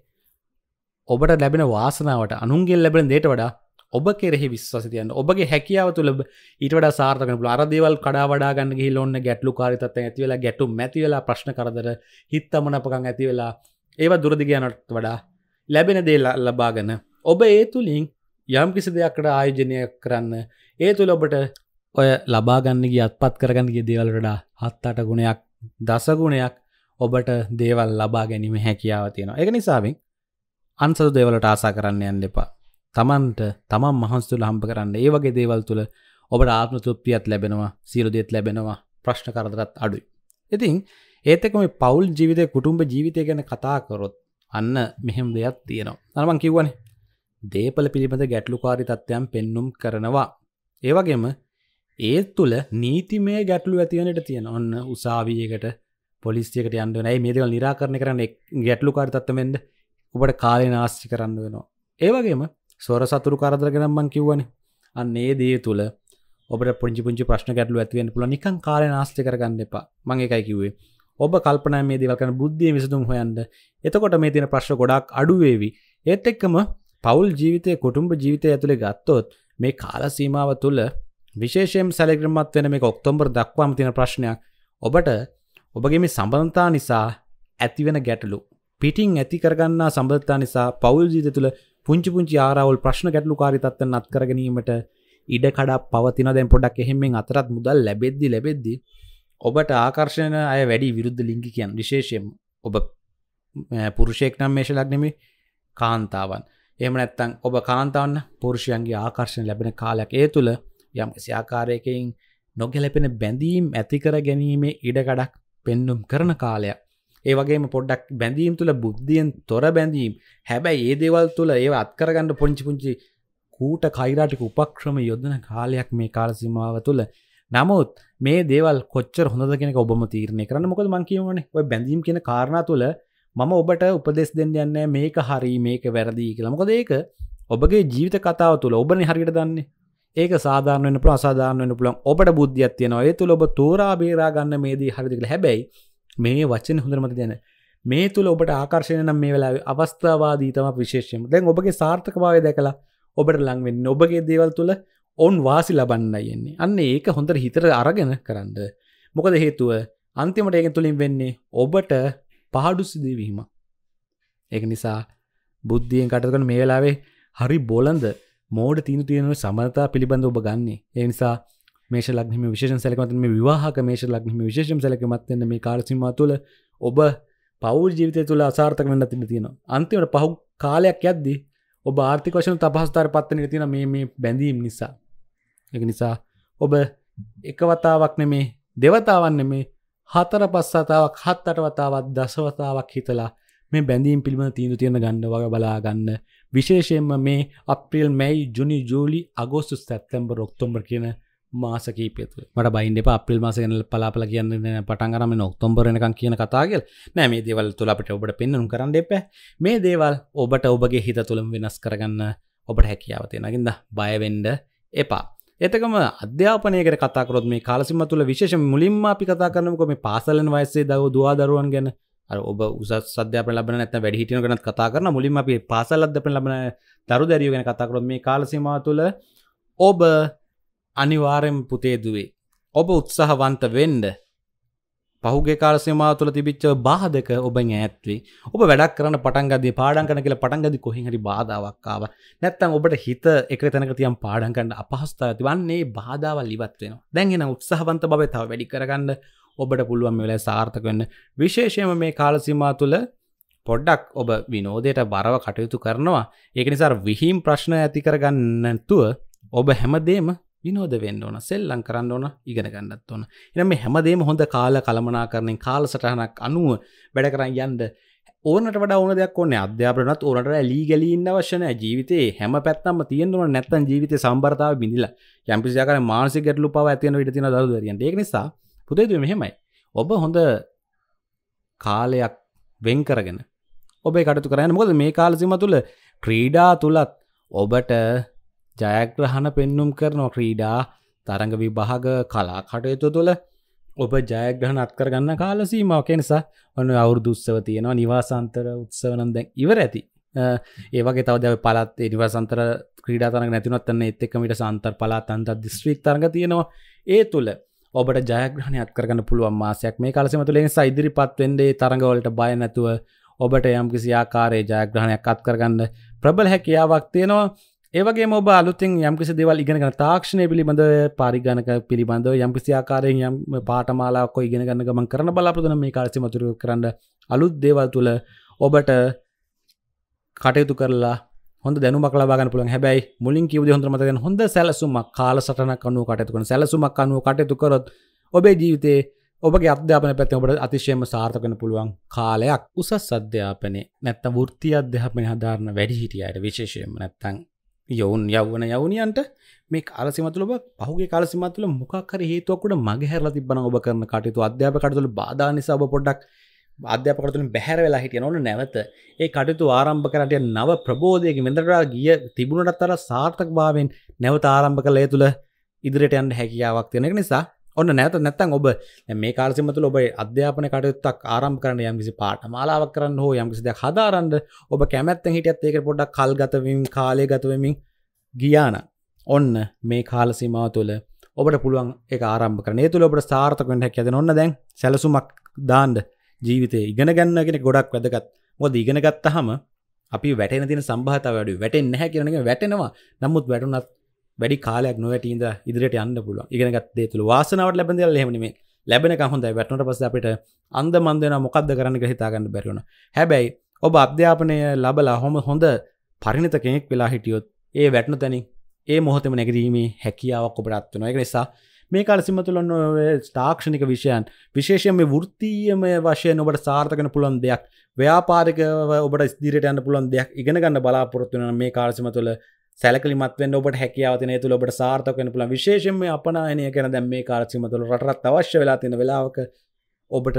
ඔබට ලැබෙන වාසනාවට අනුන්ගෙන් ලැබෙන දේට වඩා ඔබ කෙරෙහි විශ්වාසිතියන් ඔබගේ හැකියාව තුළ ඊට සාර්ථක අරදවල් කඩා වඩාගන්න හිලොන්න ගැටලු කාරිතත් ඇතිවෙලා ගැටු මැතිවෙලා ප්‍රශ්න කරදර හිත්තමනපකං ඇතිවෙලා ඒව දුරදිගයනට වඩා ලැබෙන දේලා ලබාගන්න ඔබ ඒ තුළින් යම් කිසි දෙයක්කට ආයෝජනය කරන්න ඒ තුළ ඔබට ඔය ලබාගන්නගේ අත්පත් කරගන්නගේ දේවල්ටඩා හත් අට ගුණයක් දසගුණයක් ඔබට දේවල් ලබා ගැනීම හැකියාව තියෙනවා එක නිසාවෙන් අන්සතු දේවලට ආසා කරන්න යන්න එපා තමන්ට තමන් මහන්සතුල හම්ප කරන්න ඒ වගේ දේවල් තුළ ඔබට ආත්ම තුෘප්තියත් ලැබෙනවා සීරුදයත් ලැබෙනවා ප්‍රශ්න කරදරත් අඩුයි. ඉතින් ඒතක මේ පවුල් ජීවිතය කුටුම්ඹ ජීවිතය ගැන කතාකරොත් අන්න මෙහෙම දෙයක් තියෙනවා නමන් කිව්වන දේපල පිළිබඳ ගැටලුකාරි තත්ත්වයන් පෙන්නුම් කරනවා. ඒවගේම ඒත් තුළ නීතිමේ ගැටලු ඇතිවනට තියෙන ඔන්න උසාවියකට පොලිස්තියකට යන්ඩනයි මේදවල් නිරාරණ කරන ගැටලුකාරි තත්වමෙන්ට ඔබට කාලය නාස්චි කරන්න වෙනවා. ඒවගේම සොර සතුරු කරදරගෙනම්මන් කිව්වන අන්නේ දේ තුළ ඔබ පුංචිපුංචි ප්‍රශ්න ගැටලු ඇතිවෙන පුල නිකන් කාලය නාස්ති කරගන්න එපා මගේ එකයි කිවේ ඔබ කල්පන මේ දේවල්කන බුද්ධිය විසතුම් හොයන්ද එතකොට මේ තියෙන ප්‍රශ්න ගොඩක් අඩුවේවි ඒත් එක්කම පවුල් ජීවිතය කුටුම්ඹ ජීවිතය ඇතුළේ ගත්තොත් මේ කාල සීමාව තුළ විශේෂයෙන් සැලග්‍රමත් වෙන මේ ඔක්තොම්බර් දක්වාම තියෙන ප්‍රශ්නයක් ඔබට ඔබගේ මේ සම්බන්ධතා නිසා ඇතිවෙන ගැටලු පිටින් ඇති කරගන්නා සම්බධතා නිසා පවුල් ජීත තුළ පුංචි පුංචි ආරවල් ප්‍රශ්න ගැටලු කාරිතත්ව නත් කරගනීමට ඉඩ කඩ පවතින දැන් පොඩක් එහෙමෙන් අතරත් මුදල් ලැබෙද්දි ලැබෙද්දි ඔබට ආකර්ශණය අය වැඩි විරුද්ධ ලිංගි කියන් විශේෂයෙන් ඔබ පුරුෂයෙක් නම් මේශ ලක්නෙමි කාන්තාවන් එම නැත්තං ඔබ කාන්තාවන්න පුරුෂයන්ගේ ආකර්ශණ ලැබෙන කාලයක් ඒ තුළ යම් ආකාරයකයින් නොගැලපෙන බැඳීම් ඇතිකර ගැනීමේ ඉඩකඩක් පෙන්නුම් කරන කාලයක් ඒවගේම පොඩ්ඩක් බැඳීම් තුළ බුද්ධියෙන් තොර බැඳීම් හැබැයි ඒ දේවල් තුළ ඒ අත්කරගන්න පුංචි පුංචි කූට කයිරාටික උපක්‍රම යොදන කාලයක් මේ කාලසිමාව තුළ නමුත් මේ දේවල් කොච්චර හොඳ කෙනෙක ඔබම තීරණය කරන්න මොකද මංකිවන ඔය බැඳීම් කියෙන කාරණ තුළ මම ඔබට උපදෙස් දෙන්න යන්න මේක හරි මේක වැරදිී කියලා මොකද ඒක ඔබගේ ජීවිත කතාව තුළ ඔබන හරිට දන්නේ ඒක සාධාරන ප්‍රසාධාරන පුළන් ඔබට බුද්ධියත් තියෙනවා ඒ තුළ ඔබ තෝරා බේරාගන්න මේදී හරිදිකල හැබැයි මේ වචන හොඳරමත දැන මේ තුළ ඔබට ආකර්ශයන නම් මේ වෙලා අවස්ථාවාදී තම විශේෂයම දැන් ඔබගේ සාර්ථකභාවය දැකලා ඔබට ලංවෙන්න ඔබගේ දේවල් තුළ ඔවන් වාසි ලබන්න යෙන්නේ අන්න ඒක හොඳට හිතර අරගෙන කරන්න මොකද හේතුව අන්තිමට ඒක තුළින් වෙන්නේ ඔබට පහඩු සිදවීම ඒක නිසා බුද්ධියෙන් කටකන මේ වෙලාවේ හරි බොලන්ද මෝඩ තිීන තියෙනව සමතා පිළිබඳ ඔබ ගන්නේ එනිසා මේෂ ලක්නම විශේෂ සැලකමත් මේ විවාහක මේෂ ලක්නම විශේෂම් සැලකමත්න්න මේ කාලසිම තුළ ඔබ පවල් ජීවිතය තුළ අසාර්ථක වන්න තින තියෙන අන්තිවට පහු කාලයක් යද්දි ඔබ ආර්ථික වශන තපහස්ථාර පත්තන තින මේ මේ බැඳීම් නිසා එක නිසා ඔබ එකවතාවක් නෙමේ දෙවතාවන්න මේ හතර පස්සතාවක් හත් අට වතාවත් දසවතාවක් හිතලා මේ බැඳීම් පිළිබඳ තීන්දු තියෙන ගන්න වග බලා ගන්න විශේෂයෙන්ම මේ අප්‍රියල් මැයි ජුනි ජූලි අගෝස්තු සැත්තැම්බර් ඔක්තොම්බර් කියන මාසකීපයතු මට බයින්ඩ අපිල් මාසගන පලාපල කියන්න පටන්ගරම නොක්තොම්බරනකන් කියන කතාගල් නෑ මේ දේවල් තුළ අපට ඔබට පෙන්නුම් කරන්න එප මේ දේවල් ඔබට ඔබගේ හිත තුළම් වෙනස් කරගන්න ඔබට හැකියාව තියෙනගින්ද බයවෙන්ඩ එපා එතකම අධ්‍යාපනයකට කතාකරොත් මේ කාලසිම තුළ විශේෂ මුලින්ම අපි කතා කරනකො මේ පාසලන් වයසේ දව දවා දරුවන් ගැන ඔබ උසත් සධ්‍යාප ලබන ඇත වැඩිහිටින ගැන කතා කරන මුලින්ම අපි පාසල් අධ්‍යපන ලබන දරු දැරියගෙන කතාකරොත් මේ කාලසිමා තුළ ඔබ අනිවාරෙන් පුතේදුවේ. ඔබ උත්සාහවන්ත වෙන්ඩ පහුගේ කාලසේමාව තුළ තිබිච්ච බාධක ඔබ ඈත්වේ ඔබ වැඩක් කරන පටන්ගද පාඩන් කන කියලා පටන්ගදි කොහහිහරි බාධාවක්කාව නැත්තම් ඔබට හිත එක තැනක තියම් පාඩන් කන්න අපහස්ථාව තිවන්නේ බාධාවල් ලිවත්වෙන දැන්ගෙන උත්සාහවන්ත බවතාව වැඩි කරගන්න ඔබට පුළුවන් වෙලා සාර්ථක වන්න විශේෂයම මේ කාලසිමා තුළ පොඩ්ඩක් ඔබ විනෝදයට බරව කටයුතු කරනවා ඒක නිසා විහිම් ප්‍රශ්න ඇති කරගන්නතුව ඔබ හැමදේම විනෝද වෙන්න ඕන සෙල්ලං කරන්න ඕන ඉගෙන ගන්නත් ඕන එනම් මේ හැමදේම හොඳ කාල කළමනා කරන්නේ කාල සටහනක් අනුව වැඩ කරන්න යන්ඩ ඕනට වඩ ඕන දෙයක් ඕන අධ්‍යාපනත් ඕනට ඇලී ගැලීන්න අවශ්‍යන ජීවිතේ හැම පැත්තම තියෙන්වන නැත්තන් ජීවිත සම්බර්තාව බිඳිල යම්පිසියාකර මානසි ගැටලු පව ඇතියන ඉටතින දරුදරියන් ඒක නිසා පුතේතු මෙහෙමයි ඔබ හොඳ කාලයක් වෙන් කරගෙන ඔබේ කටතු කරන්න මොද මේ කාලසිම තුළ ක්‍රීඩා තුළත් ඔබට ජයග්‍රහණ පෙන්නුම් කරනො ක්‍රීඩා තරඟ විභාග කලා කටයුතු තුළ ඔබ ජයග්‍රහණ අත්කරගන්න කාලසීම කෙනසා ඔන්න අවුරුදුස්සව තියෙනවා නිවාසන්තර උත්සවනන් දැන් ඉවර ඇති ඒවගේ තවද පලත් නිවාසන්තර ක්‍රීඩා තරග නැතිනොත්න්න එත්තෙක්මිට සන්තර් පලාතන්ත දිස්ත්‍රීක් තරග තියෙනවා ඒ තුළ ඔබට ජයග්‍රහණ අත්කරගන්න පුළුවන් මාසයක් මේ කලසම තුළෙන් සයිදිරි පත්වෙන්ඩේ තරඟවලට බය නැතුව ඔබට යම් කිසි ආකාරයේ ජයග්‍රහණයක් අත්කරගන්න ප්‍රබල හැකියාවක් තියෙනවා ඒවගේ ඔබ අලුතින් යම්කිසි දෙවල් ඉගෙනගන තාක්ෂණය පිළිබඳ පරිගණක පිළිබඳ යම්කිසි ආකාරයෙන් යම් පාටමාලාක්ක ඉගෙනගන්න ගමන් කරන බලාපොදන මේ කාලසි මතුරු කරන්න අලුත් දේවල් තුළ ඔබට කටයුතු කරලා හොඳ දැනුමක් ලබාගන්න පුළුවන් හැබැයි මුලින් කිව හොඳමතගෙන හොඳ සැලසුමක් කාල සටන කනුව කටයතුකන සැලසුමක් අනුව කටයුතු කරොත් ඔබේ ජීවිතේ ඔබගේ අධ්‍යාපන පැත්ති ඔබට අතිශයම සාර්ථකන පුළුවන් කාලයක් උසස් අධ්‍යාපනේ නැත්ත ෘත්ති අධ්‍යාපනය හදාරන වැඩිහිටියට විශේෂයම නැත්තන් යවුන් යවන යවනියන්ට මේ කාලසිමතුල පහුගේ කාලසිමතුල මොකක්කර හේතුවකට මගහැරල තිබන ඔබ කරන කටයුතු අධ්‍යාපකටතුළ බාධා නිසාබ පොඩ්ඩක් අධ්‍යාපකටතුළ බැහැර වෙලා හිටිය නොන නැවත ඒ කටයුතු ආරම්භ කරටය නව ප්‍රබෝධයක මෙදරා ගිය තිබුණටත් තර සාර්ථක භාවෙන් නැවත ආරම්භ කළ තුළ ඉදිරිට යන්න හැකියාවක් තියෙනක නිසා ඔන්න නැත නැත්තන් ඔබ මේ කාරසිමතුල ඔබ අධ්‍යාපන කටයුත්තක් ආරම් කරන්න යම්කිසි පාට මාලාවක් කරන්න හෝ යම්කිසිද හදාරන්න ඔබ කැමැත්තෙන් හිටියත් ඒක පොඩ්ඩක් කල් ගතවීම කාලය ගතවමින් ගියාන ඔන්න මේ කාලසිමාව තුළ ඔබට පුළුවන් එක ආරම්භ කරන තුළ ඔබට සාර්ථකෙන් හැකැද ඔන්න දැන් සැලසුමක් දාන්ඩ ජීවිතය ඉගෙන ගන්න කෙන ගොඩක් වැදගත් මොද ඉගෙන ගත්ත හම අපි වැටෙන තින සම්භාත වැඩි වැටෙන් නැහැ කියනක වැටෙනවා නමුත් වැටුනත් වැඩි කාලයක් නොවැටීද ඉදිරිට යන්න පුළුව ඉගෙනගත් තුළ වාසනාවට ලැබඳ හෙමනේ ලැබෙන හොඳ වැටනට පස අපට අන්ද මන්දන මොකක්ද කරන්න හිතාගන්න බැරුණ හැබැයි ඔබ අධ්‍යාපනය ලබලා හොම හොඳ පරිණත කෙනෙක් වෙලා හිටියොත් ඒ වැටන තැනි ඒ මොහොතම නැගරීමේ හැකියාවක් ඔබටත්වන එක නිසා මේ කාල සිම්මතුලන්න ස්ථාක්ෂණික විෂයන් විශේෂයම වෘත්තීයම වශය ඔබට සාර්ථකන පුළොන් දෙයක් ව්‍යාපාරිකව ඔබට ස්දිරට යන්න පුළොන් දෙයක් ඉගෙනගන්න බලාපොරොත්තුවන මේ කාලසිම තුළ සැලකලිමත්වෙන් ඔබට හැකියාවතින තුළ ඔබට සාර්ථකෙන පුළ විශේෂම අපනායනය කැන දැම් මේ කාරචිම තුළ රටත් අවශ්‍ය වෙලා තින වෙලාවක ඔබට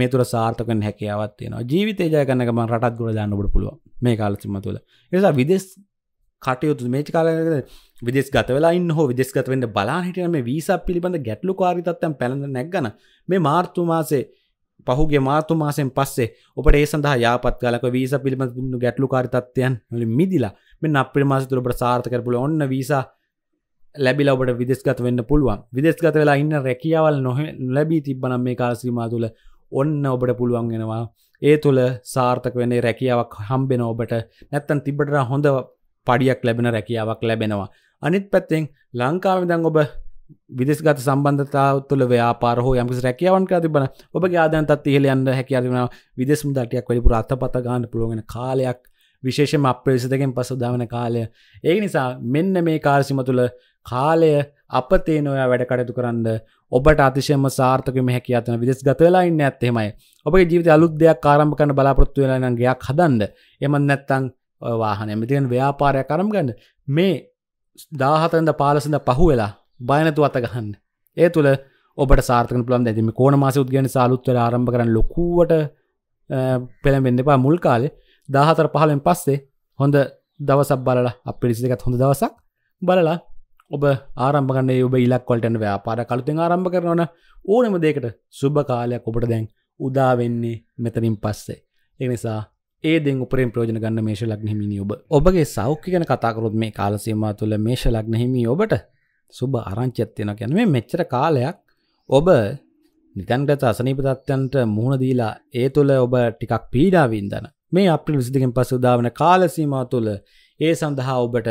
මේ තුර සාර්ථකෙන් හැකියාවත්තියන ජීවිතේජය කන්නකම රටත් ගොඩ දන්නට පුළුව මේ කාලචිම තුළ නිසා විදෙස් කටයුතු මේ කාල විදෙස් ගතවලයින් හෝ විදෙස්ගත වෙන්ට බලා හිටියන මේ වීසා පිළිබඳ ගැටලු කාරිතත්තන් පැළඳ නැක්ගන මේ මාර්තුමාසේ පහුගේ මාර්තුමාසයෙන් පස්සේ ඔබට ඒ සඳහා යාපත් කලක වීස පිළිබඳ ගැටලු කාරිතත්වයන් ලින් මිදිලා මෙ අපිට මාස තුර ප්‍රසාර්ථ කරපුල ඔන්න වීසා ලැබිල ඔබට විදෙස්ගත වෙන්න පුළුවන් විදෙස්ගත වෙලා ඉන්න රැකියාවල් නොහ ලැබී තිබ්බනම් මේ කාලසීමා තුළ ඔන්න ඔබට පුළුවන්ගෙනවා ඒ තුළ සාර්ථක වෙන්නේ රැකියාවක් හම්බෙන ඔබට නැත්තන් තිබට හොඳ පඩියක් ලැබෙන රැකියාවක් ලැබෙනවා අනිත් පැත්තෙන් ලංකාවිදං ඔබ විදෙස්ගත සම්බන්ධතාව තුළ ව්‍යාපාර හෝ යම්කිසි රැකියාවන් කර තිබන ඔබගේ ආදන්තත් ඉහළ යන්න හැකියාතිබෙන විදෙස්මුදටයක් වැඩිපුර අත්පත ගන්න පුළුවගෙන කාලයක් විශේෂම අප්‍රේසිතකෙන් පසු දාවන කාලය ඒ නිසා මෙන්න මේ කාර්සිම තුළ කාලය අපතේ නොයා වැඩ කටයුතු කරන්න ඔබට අතිශයම සාර්ථක මෙහැකි අතන විදෙස් ගතවෙලාඉන්න ඇත්තෙමයි ඔබ ජීවිත අලුත් දෙයක් කාරම්භ කරන බලාපොත්තු වෙලාන ගයක් හදන්ඩ එමන් නැත්තං වාහන ඇමතියෙන් ව්‍යාපාරය කරම් ගන්න මේ දාහතන්ද පාලසඳ පහු වෙලා බයනතු අත ගහන්න ඒ තුළ ඔබට සාර්ථක පුළන් ඇතිම කෝන මාස උද්ගන සාලුත්වර ආරම්භ කරන ලොකුවට පෙළඹෙන්න්න එපා මුල් කාලේ දාහතර පහලෙන් පස්සේ හොඳ දවසක් බලලා අපිරිසිකත් හොඳ දවසක් බලලා ඔබ ආරම්භගන්න ඔබ ඉලක්වලටන ව්‍යාපාර කළුතෙන් ආරම්භ කරනවන ඕනම දෙකට සුභ කාලයක් ඔබට දැන් උදාවෙන්නේ මෙතනින් පස්සේ. එනිසා ඒද උපරෙන් ප්‍රෝජන ගන්න මේශ ලක්නහිමිනි ඔබ ඔබගේ සෞඛ්‍ය ගැන කතාකරොත් මේ කාලසීමා තුළ මේශ ලක්නහිමි ඔබට සුභ ආරංචත්යන ගැන මේ මෙච්චර කාලයක් ඔබ නිතන්ගත අසනීපතත්වන්ට මුහුණ දීලා ඒ තුළ ඔබ ටිකක් පීඩාවින්දන මේ අප්‍රිල් විසිදිකෙන් පස උදාවන කාලසීමා තුළ ඒ සඳහා ඔබට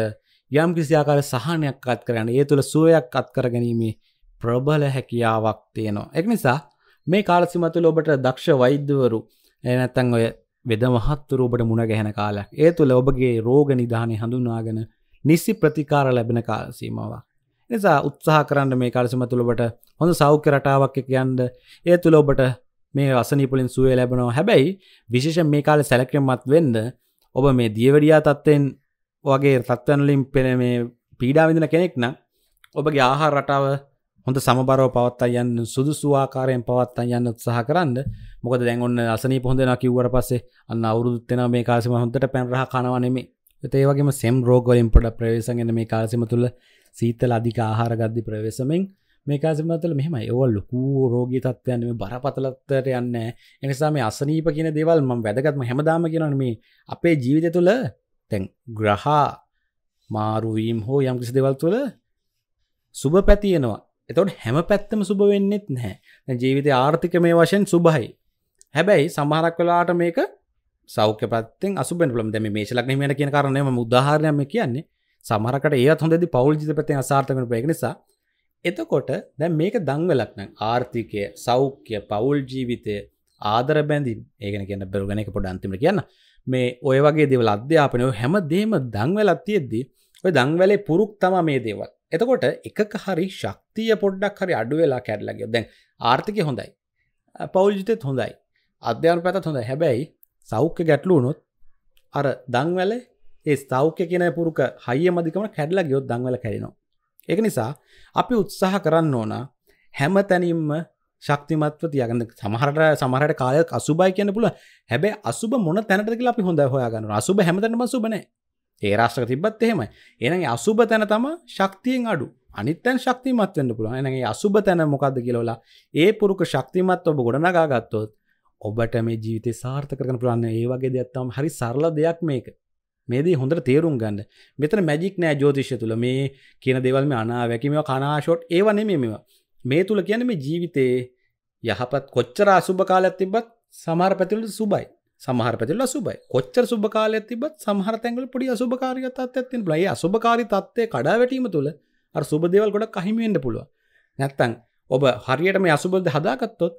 යම් කිසියාකාර සහනයක් අත් කරන්න ඒ තුළ සුවයක් අත් කරගැනීමේ ප්‍රබල හැකියාවක් තියෙනවා. එක් නිසා මේ කාලසිම තුළ ඔබට දක්ෂ වෛද්‍යවරු එනැත්තන් ඔය වෙද මහත්තුර ඔබට මුණ ගැහෙන කාලයක් ඒ තුළ ඔබගේ රෝග නිධානය හඳුනාගෙන නිසි ප්‍රතිකාර ලැබෙන කාලසීමාවක්. නිසා උත්සාහ කරන්න මේ කාලසිම තුළබට හොඳ සෞඛ්‍ය රටාවක් එක යන්ද ඒ තුළ ඔබට මේ අසනිපලින් සුවේ ලැබනවා හැබැයි විශේෂ මේ කාල සැලක්‍රමත් වෙන්ද ඔබ මේ දියවැඩියා තත්ත්වෙන් වගේ තත්වනලින් පෙන මේ පීඩාවිඳන කෙනෙක්න ඔබගේ ආහා රටාව හොඳ සමබරව පවත්තා යන්න සුදුසුවාකාරයෙන් පවත්තා යන්න උත්සාහ කරන්න මොකද දැන් ඔන්න අසනී පොහොඳෙන කිව්වට පස්සේ අන්න අවුරුදුත් වෙනවා මේ කාලෙම හොඳට පැනරහ කනවා නෙමෙයි ඒ වගේම සෙම් රෝග වලින් පොඩ ප්‍රවේශම් වෙන මේ කාලෙම තුල සීතල අධික ආහාර ගද්දි ප්‍රවේශමෙන් මේකාසිමතල මෙහම ඒවල් ලොකූ රෝගී තත්වයන් මේ බරපතලත්තට යන්න එනිසා මේ අසනීප කියන දේවල් ම වැදගත්ම හැමදාම කියනන මේ අපේ ජීවිත තුළ තැන් ග්‍රහා මාරුවීම් හෝ යම්කිසි දෙවල් තුළ සුභ පැතියනවා එතොට හැම පැත්තම සුභ වෙන්නෙත් නැහැ ජීවිත ආර්ථික මේ වශයෙන් සුභයි හැබැයි සමහරක් වෙලාට මේක සෞඛ්‍ය පත්තෙන් අසුබෙන් ලම් දැම මේ ලක්න මෙට කියන කරනම උදාහරණයම කියන්නේ සමහරකට ඒත් හොඳදි පවල් ජිත පතෙන් අසාර්ථකන පේක් නිසා එතකොට දැ මේක දංවලක්න ආර්ථිකය සෞඛ්‍ය පවුල් ජීවිතය ආදර බැඳීම් ඒගෙන කියන්න බැරුගණක පොඩ අන්තිමට කියන්න මේ ඔය වගේ දෙවල් අධ්‍යාපනය හැම දේම දංවලත් තියෙද්දී ඔය දංවැලේ පුරුක් තම මේ දේවල් එතකොට එකක හරි ශක්තිය පොඩ්ඩක් හරි අඩු වෙලා කැඩලගේ දැන් ආර්ථික හොඳයි පවල්ජිතෙත් හොඳයි අධ්‍යාන පැතත් හොඳ හැබැයි සෞඛ්‍ය ගැටලුවනොත් අර දංවැලේ ඒ සෞඛ්‍ය කියන පුරුක හය මදිකම කැඩලා ගියොත් දංවල කැරෙනවා ඒක නිසා අපි උත්සාහ කරන්න ඕන හැම තැනින්ම ශක්තිමත්ව තියගන්න සමහරට සමහරට කාලයක් අසුබයි කියන්න පුල හැබැ අසුබ මොන තැනටක අපි හොඳ හොයාගන්න අසුබ හැමතැනම සුබන ඒ රාශ්්‍රක තිබත් එහෙමයි එනගේ අසුබ තැන තම ශක්තියෙන් අඩු අනිත්තැන් ශක්තිමත්වෙන්න්න පුළුව එනගේ අසුබ තැන මොකක්ද කියලවලා ඒ පුරුක ශක්තිමත් ඔබ ගොඩනගාගත්තොත් ඔබට මේ ජීවිත සාර්ථකරන පුළන්න ඒ වගේ දෙයක්ත්තම් හරි සරල දෙයක් මේක මේදී හොඳට තේරුම් ගන්න මෙතන මැජික් නෑ ජෝතිශ්‍ය තුළ මේ කියන දෙවල්ම අනාවැකිම කනාශොට් ඒවන මේ මෙවා මේ තුළ කියන මේ ජීවිතයේ යහපත් කොච්චර අසුභ කාලයක් තිබත් සමහර පැතිලට සුබයි සමහර පැතිල සුබයි කොච්චර සුභ කාලයක් තිබත් සමහර තැන්ගල පොඩි අසුභකාරී තත්ත්වයක් තියෙන බලයි අසුභකාරී තත්ත්වය කඩා වැටීම තුළ අර සුබ දේවල් ගොඩක් අහිමි වෙන්න පුළුවන් නැත්තම් ඔබ හරියටම අසුබද හදාගත්තොත්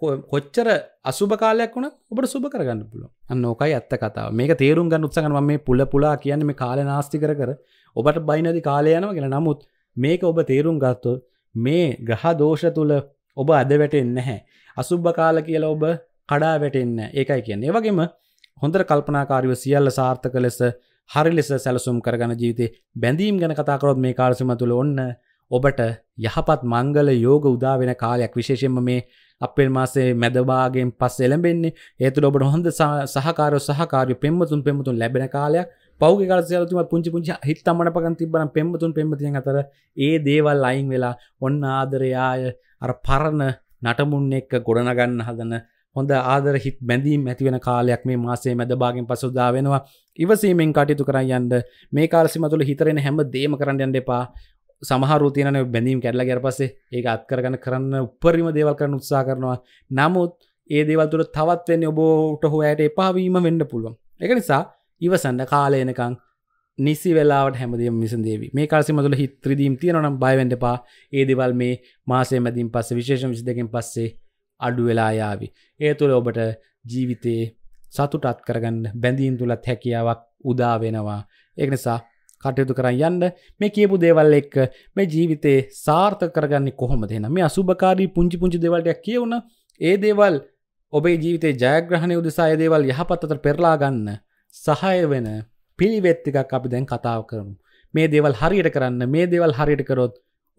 කොච්චර අසුභ කාලයක් වන ඔබට සුභ කරගන්න පුළුව අන්නෝකයි ඇත්ත කතාව මේක තේරුම් ගන්න උත්සගන මේ පුල පුලා කියන්න මේ කාල නාස්ති කර කර ඔබට බයිනදි කාලයනව කියෙන නමුත් මේක ඔබ තේරුම් ගත්තු මේ ග්‍රහ දෝෂ තුළ ඔබ අද වැටෙන් නැහැ අසුභ කාල කියලා ඔබ කඩා වැටෙන්න ඒකයි කියන්නේ වගේම හොඳර කල්පනාකාරව සියල්ල සාර්ථක ලෙස හරි ලෙස සැලසුම් කරගන ජීවිතේ බැඳීම් ගැන කතාකරොත් මේ කාලසිම තුළ ඔන්න ඔබට යහපත් මංගල යෝග උදාවෙන කාලයක් විශේෂෙන්ම මේ අපෙල් මාසේ මැදවාගෙන් පස් එළඹෙන්නේ ඒතුළ ඔබට හොඳ සහකාරෝ සහකාරය පෙම්මතුන් පෙමතුන් ලැබෙන කාලයක් පෞග කාලසයලතුම පුංචි පුංචි හිත් අමන පකන් තිබන පෙම්මතුන් පෙමතියෙන් අතර ඒ දේවල් අයින් වෙලා ඔන්න ආදරයාය අර පරණ නටමුන් එක්ක ගොඩනගන්න හදන හොඳ ආදර හිත් බැඳීම් ඇතිවෙන කාලයක් මේ මාසේ මැදභාගෙන් පසුදා වෙනවා ඉවසීමෙන් කටයුතු කරන්න යන්න මේ කාලසිම තුළ හිතරෙන හැම දේම කරන්න යන්න එපා සමහරෝතියන බැඳීම් කැඩල ගැර පස්සේ ඒ අත්කරගන කරන්න උපරිම දේවල් කරන උත්සා කරනවා නමුත් ඒ දේවල්තුර තවත් වෙන්න ඔබෝට හොයට එපාවීම වෙන්න පුළුවන් එක නිසා ඉවසන්න කාලයනකං නිසි වෙලාට හැමදේ මිසදේව මේ කාසි මතුල හිත්‍රදීම් තියෙනනම් බයිවෙන්ඩපා ඒ දෙවල් මේ මාසේ මැදින් පස්ස විශේෂ විසිදකින් පස්සේ අඩු වෙලායාවි ඒ තුළ ඔබට ජීවිතයේ සතුටත් කරගන්න බැඳීම් තුළත් හැකියාවක් උදාවෙනවා ඒක නිසා කටයුතු කරන්න යන්න මේ කියපු දේවල් එක් මේ ජීවිතේ සාර්ථ කරගන්න කොහොම දෙන මේ අසුභකාරී පුංචි පුංචි දෙවල්ටයක් කියවුණ ඒ දේවල් ඔබේ ජීවිතේ ජයග්‍රහණය උදෙසා දේවල් යහපත්තට පෙරලා ගන්න සහය වෙන පිළිවෙත්තිකක් අපි දැන් කතාව කරනු මේ දේවල් හරියට කරන්න මේ දේවල් හරියට කරොත්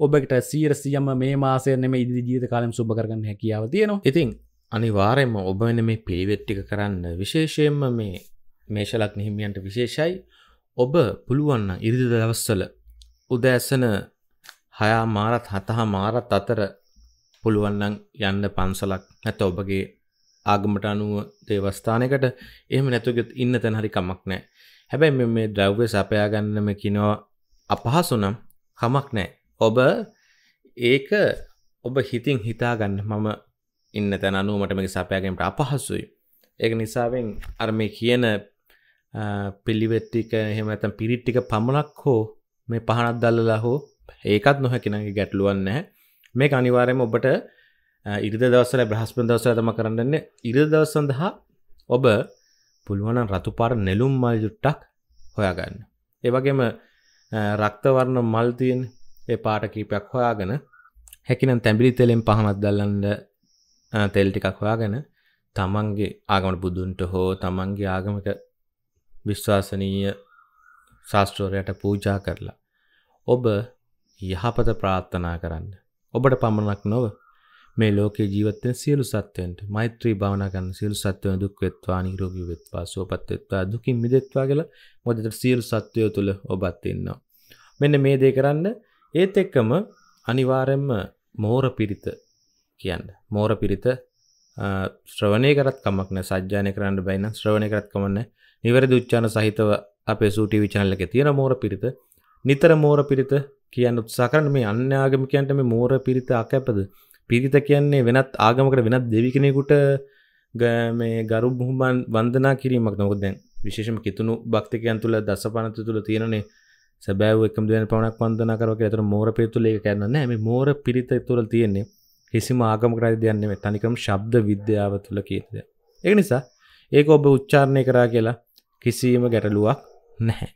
ඔබට සීර සියම මේ මාසයනම ඉදි ජීත කාලම් සුභ කරගන්න හැකියාව තියෙනවා ඉතින් අනිවාරයම ඔබ වෙන මේ පිළිවෙත්තික කරන්න විශේෂයෙන්ම මේ මේශලක් නිහිමියන්ට විශේෂයි ඔබ පුළුවන්න ඉරිදි දවස්වල උදෑසන හයා මාරත් හතහා මාරත් අතර පුළුවන්නන් යන්න පන්සලක් නැත ඔබගේ ආගමට අනුව දේවස්ථානකට එහෙම නැතුගෙත් ඉන්න තැන හරි කමක් නෑ හැබැයි මේ ද්‍රව්‍ය සපයාගන්නම කිනවා අපහසුනම් කමක් නෑ ඔබ ඒක ඔබ හිතින් හිතාගන්න මම ඉන්න තැන අනුවමට මේ සපයාගෙන්ට අපහසුයි ඒක නිසාවෙන් අර මේ කියන පිළිවෙත්තික එහෙම ඇතම් පිරිට්ටික පමණක් හෝ මේ පහනත් දල්ලලා හෝ ඒකත් නොහැකිනගේ ගැටලුවන්න මේ අනිවාරයම ඔබට ඉරිද දවසල බ්‍රහස්පන් දවස ඇතම කරන්නන්න ඉරිද දවස් සඳහා ඔබ පුළුවනන් රතුපාර නෙලුම් මල් යුට්ටක් හොයාගන්න. ඒවගේම රක්තවරණ මල්තියෙන් ඒ පාට කීපයක් හොයාගෙන හැකිනම් තැබිලි තෙලෙන් පහමත් දල්ලන්ඩ තෙල්ටිකක් හොයාගෙන තමන්ගේ ආගමට බුදුන්ට හෝ තමන්ගේ ආගමක විශ්වාසනීය ශාස්ත්‍රෝරයට පූජා කරලා. ඔබ යහපත ප්‍රාත්ථනා කරන්න. ඔබට පමණක් නොව මේ ලෝකේ ජීවත්තෙන් සියලු සත්වයන්ට මෛත්‍රී භාවනා කරන සියලු සත්වයන් දුක් වෙත්වා නිරෝගී වෙත්වා සුවපත් වෙත්වා දුකින් මිදෙත්වා කියලා මොදෙතර සියලු සත්වයෝ තුල ඔබත් ඉන්නවා. මෙන්න මේ දේ කරන්න ඒත් එක්කම අනිවාර්යයෙන්ම මෝර පිරිත කියන්න. මෝර පිරිත ශ්‍රවණය කරත් කමක් නැහැ සජ්ජායනය කරන්න බැයි නම් ශ්‍රවණය කරත් කමක් නැහැ. නිවැරදි උච්චාන සහිතව අපේ සූටීවි channel එකේ තියෙන මෝර පිරිත නිතර මෝර පිරිත කියන්න උත්සාහ කරන මේ අන්‍ය ආගමිකයන්ට මේ මෝර පිරිත අකැපද පිරිත කියන්නේ වෙනත් ආගමකට වෙනත් දෙවි කෙනෙකුට මේ ගරු බුහුමන් වන්දනා කිරීමක් නමුත් දැන් විශේෂම කිතුණු භක්තිකයන් තුළ දසපනත තුළ තියෙනනේ සැබෑව එකම දෙන පමණක් වන්දනා කරවා කියලා. ඒතර මෝර පිරිත තුළ ඒක කරන්නේ නැහැ. මේ මෝර පිරිත තුළ තියෙන්නේ කිසිම ආගමකට අයිති දෙයක් නෙමෙයි. තනිකරම ශබ්ද විද්‍යාව තුළ කියන දේ. ඒක නිසා ඒක ඔබ උච්චාරණය කරා කියලා කිසිීම ගැටලුවක් නැහැ.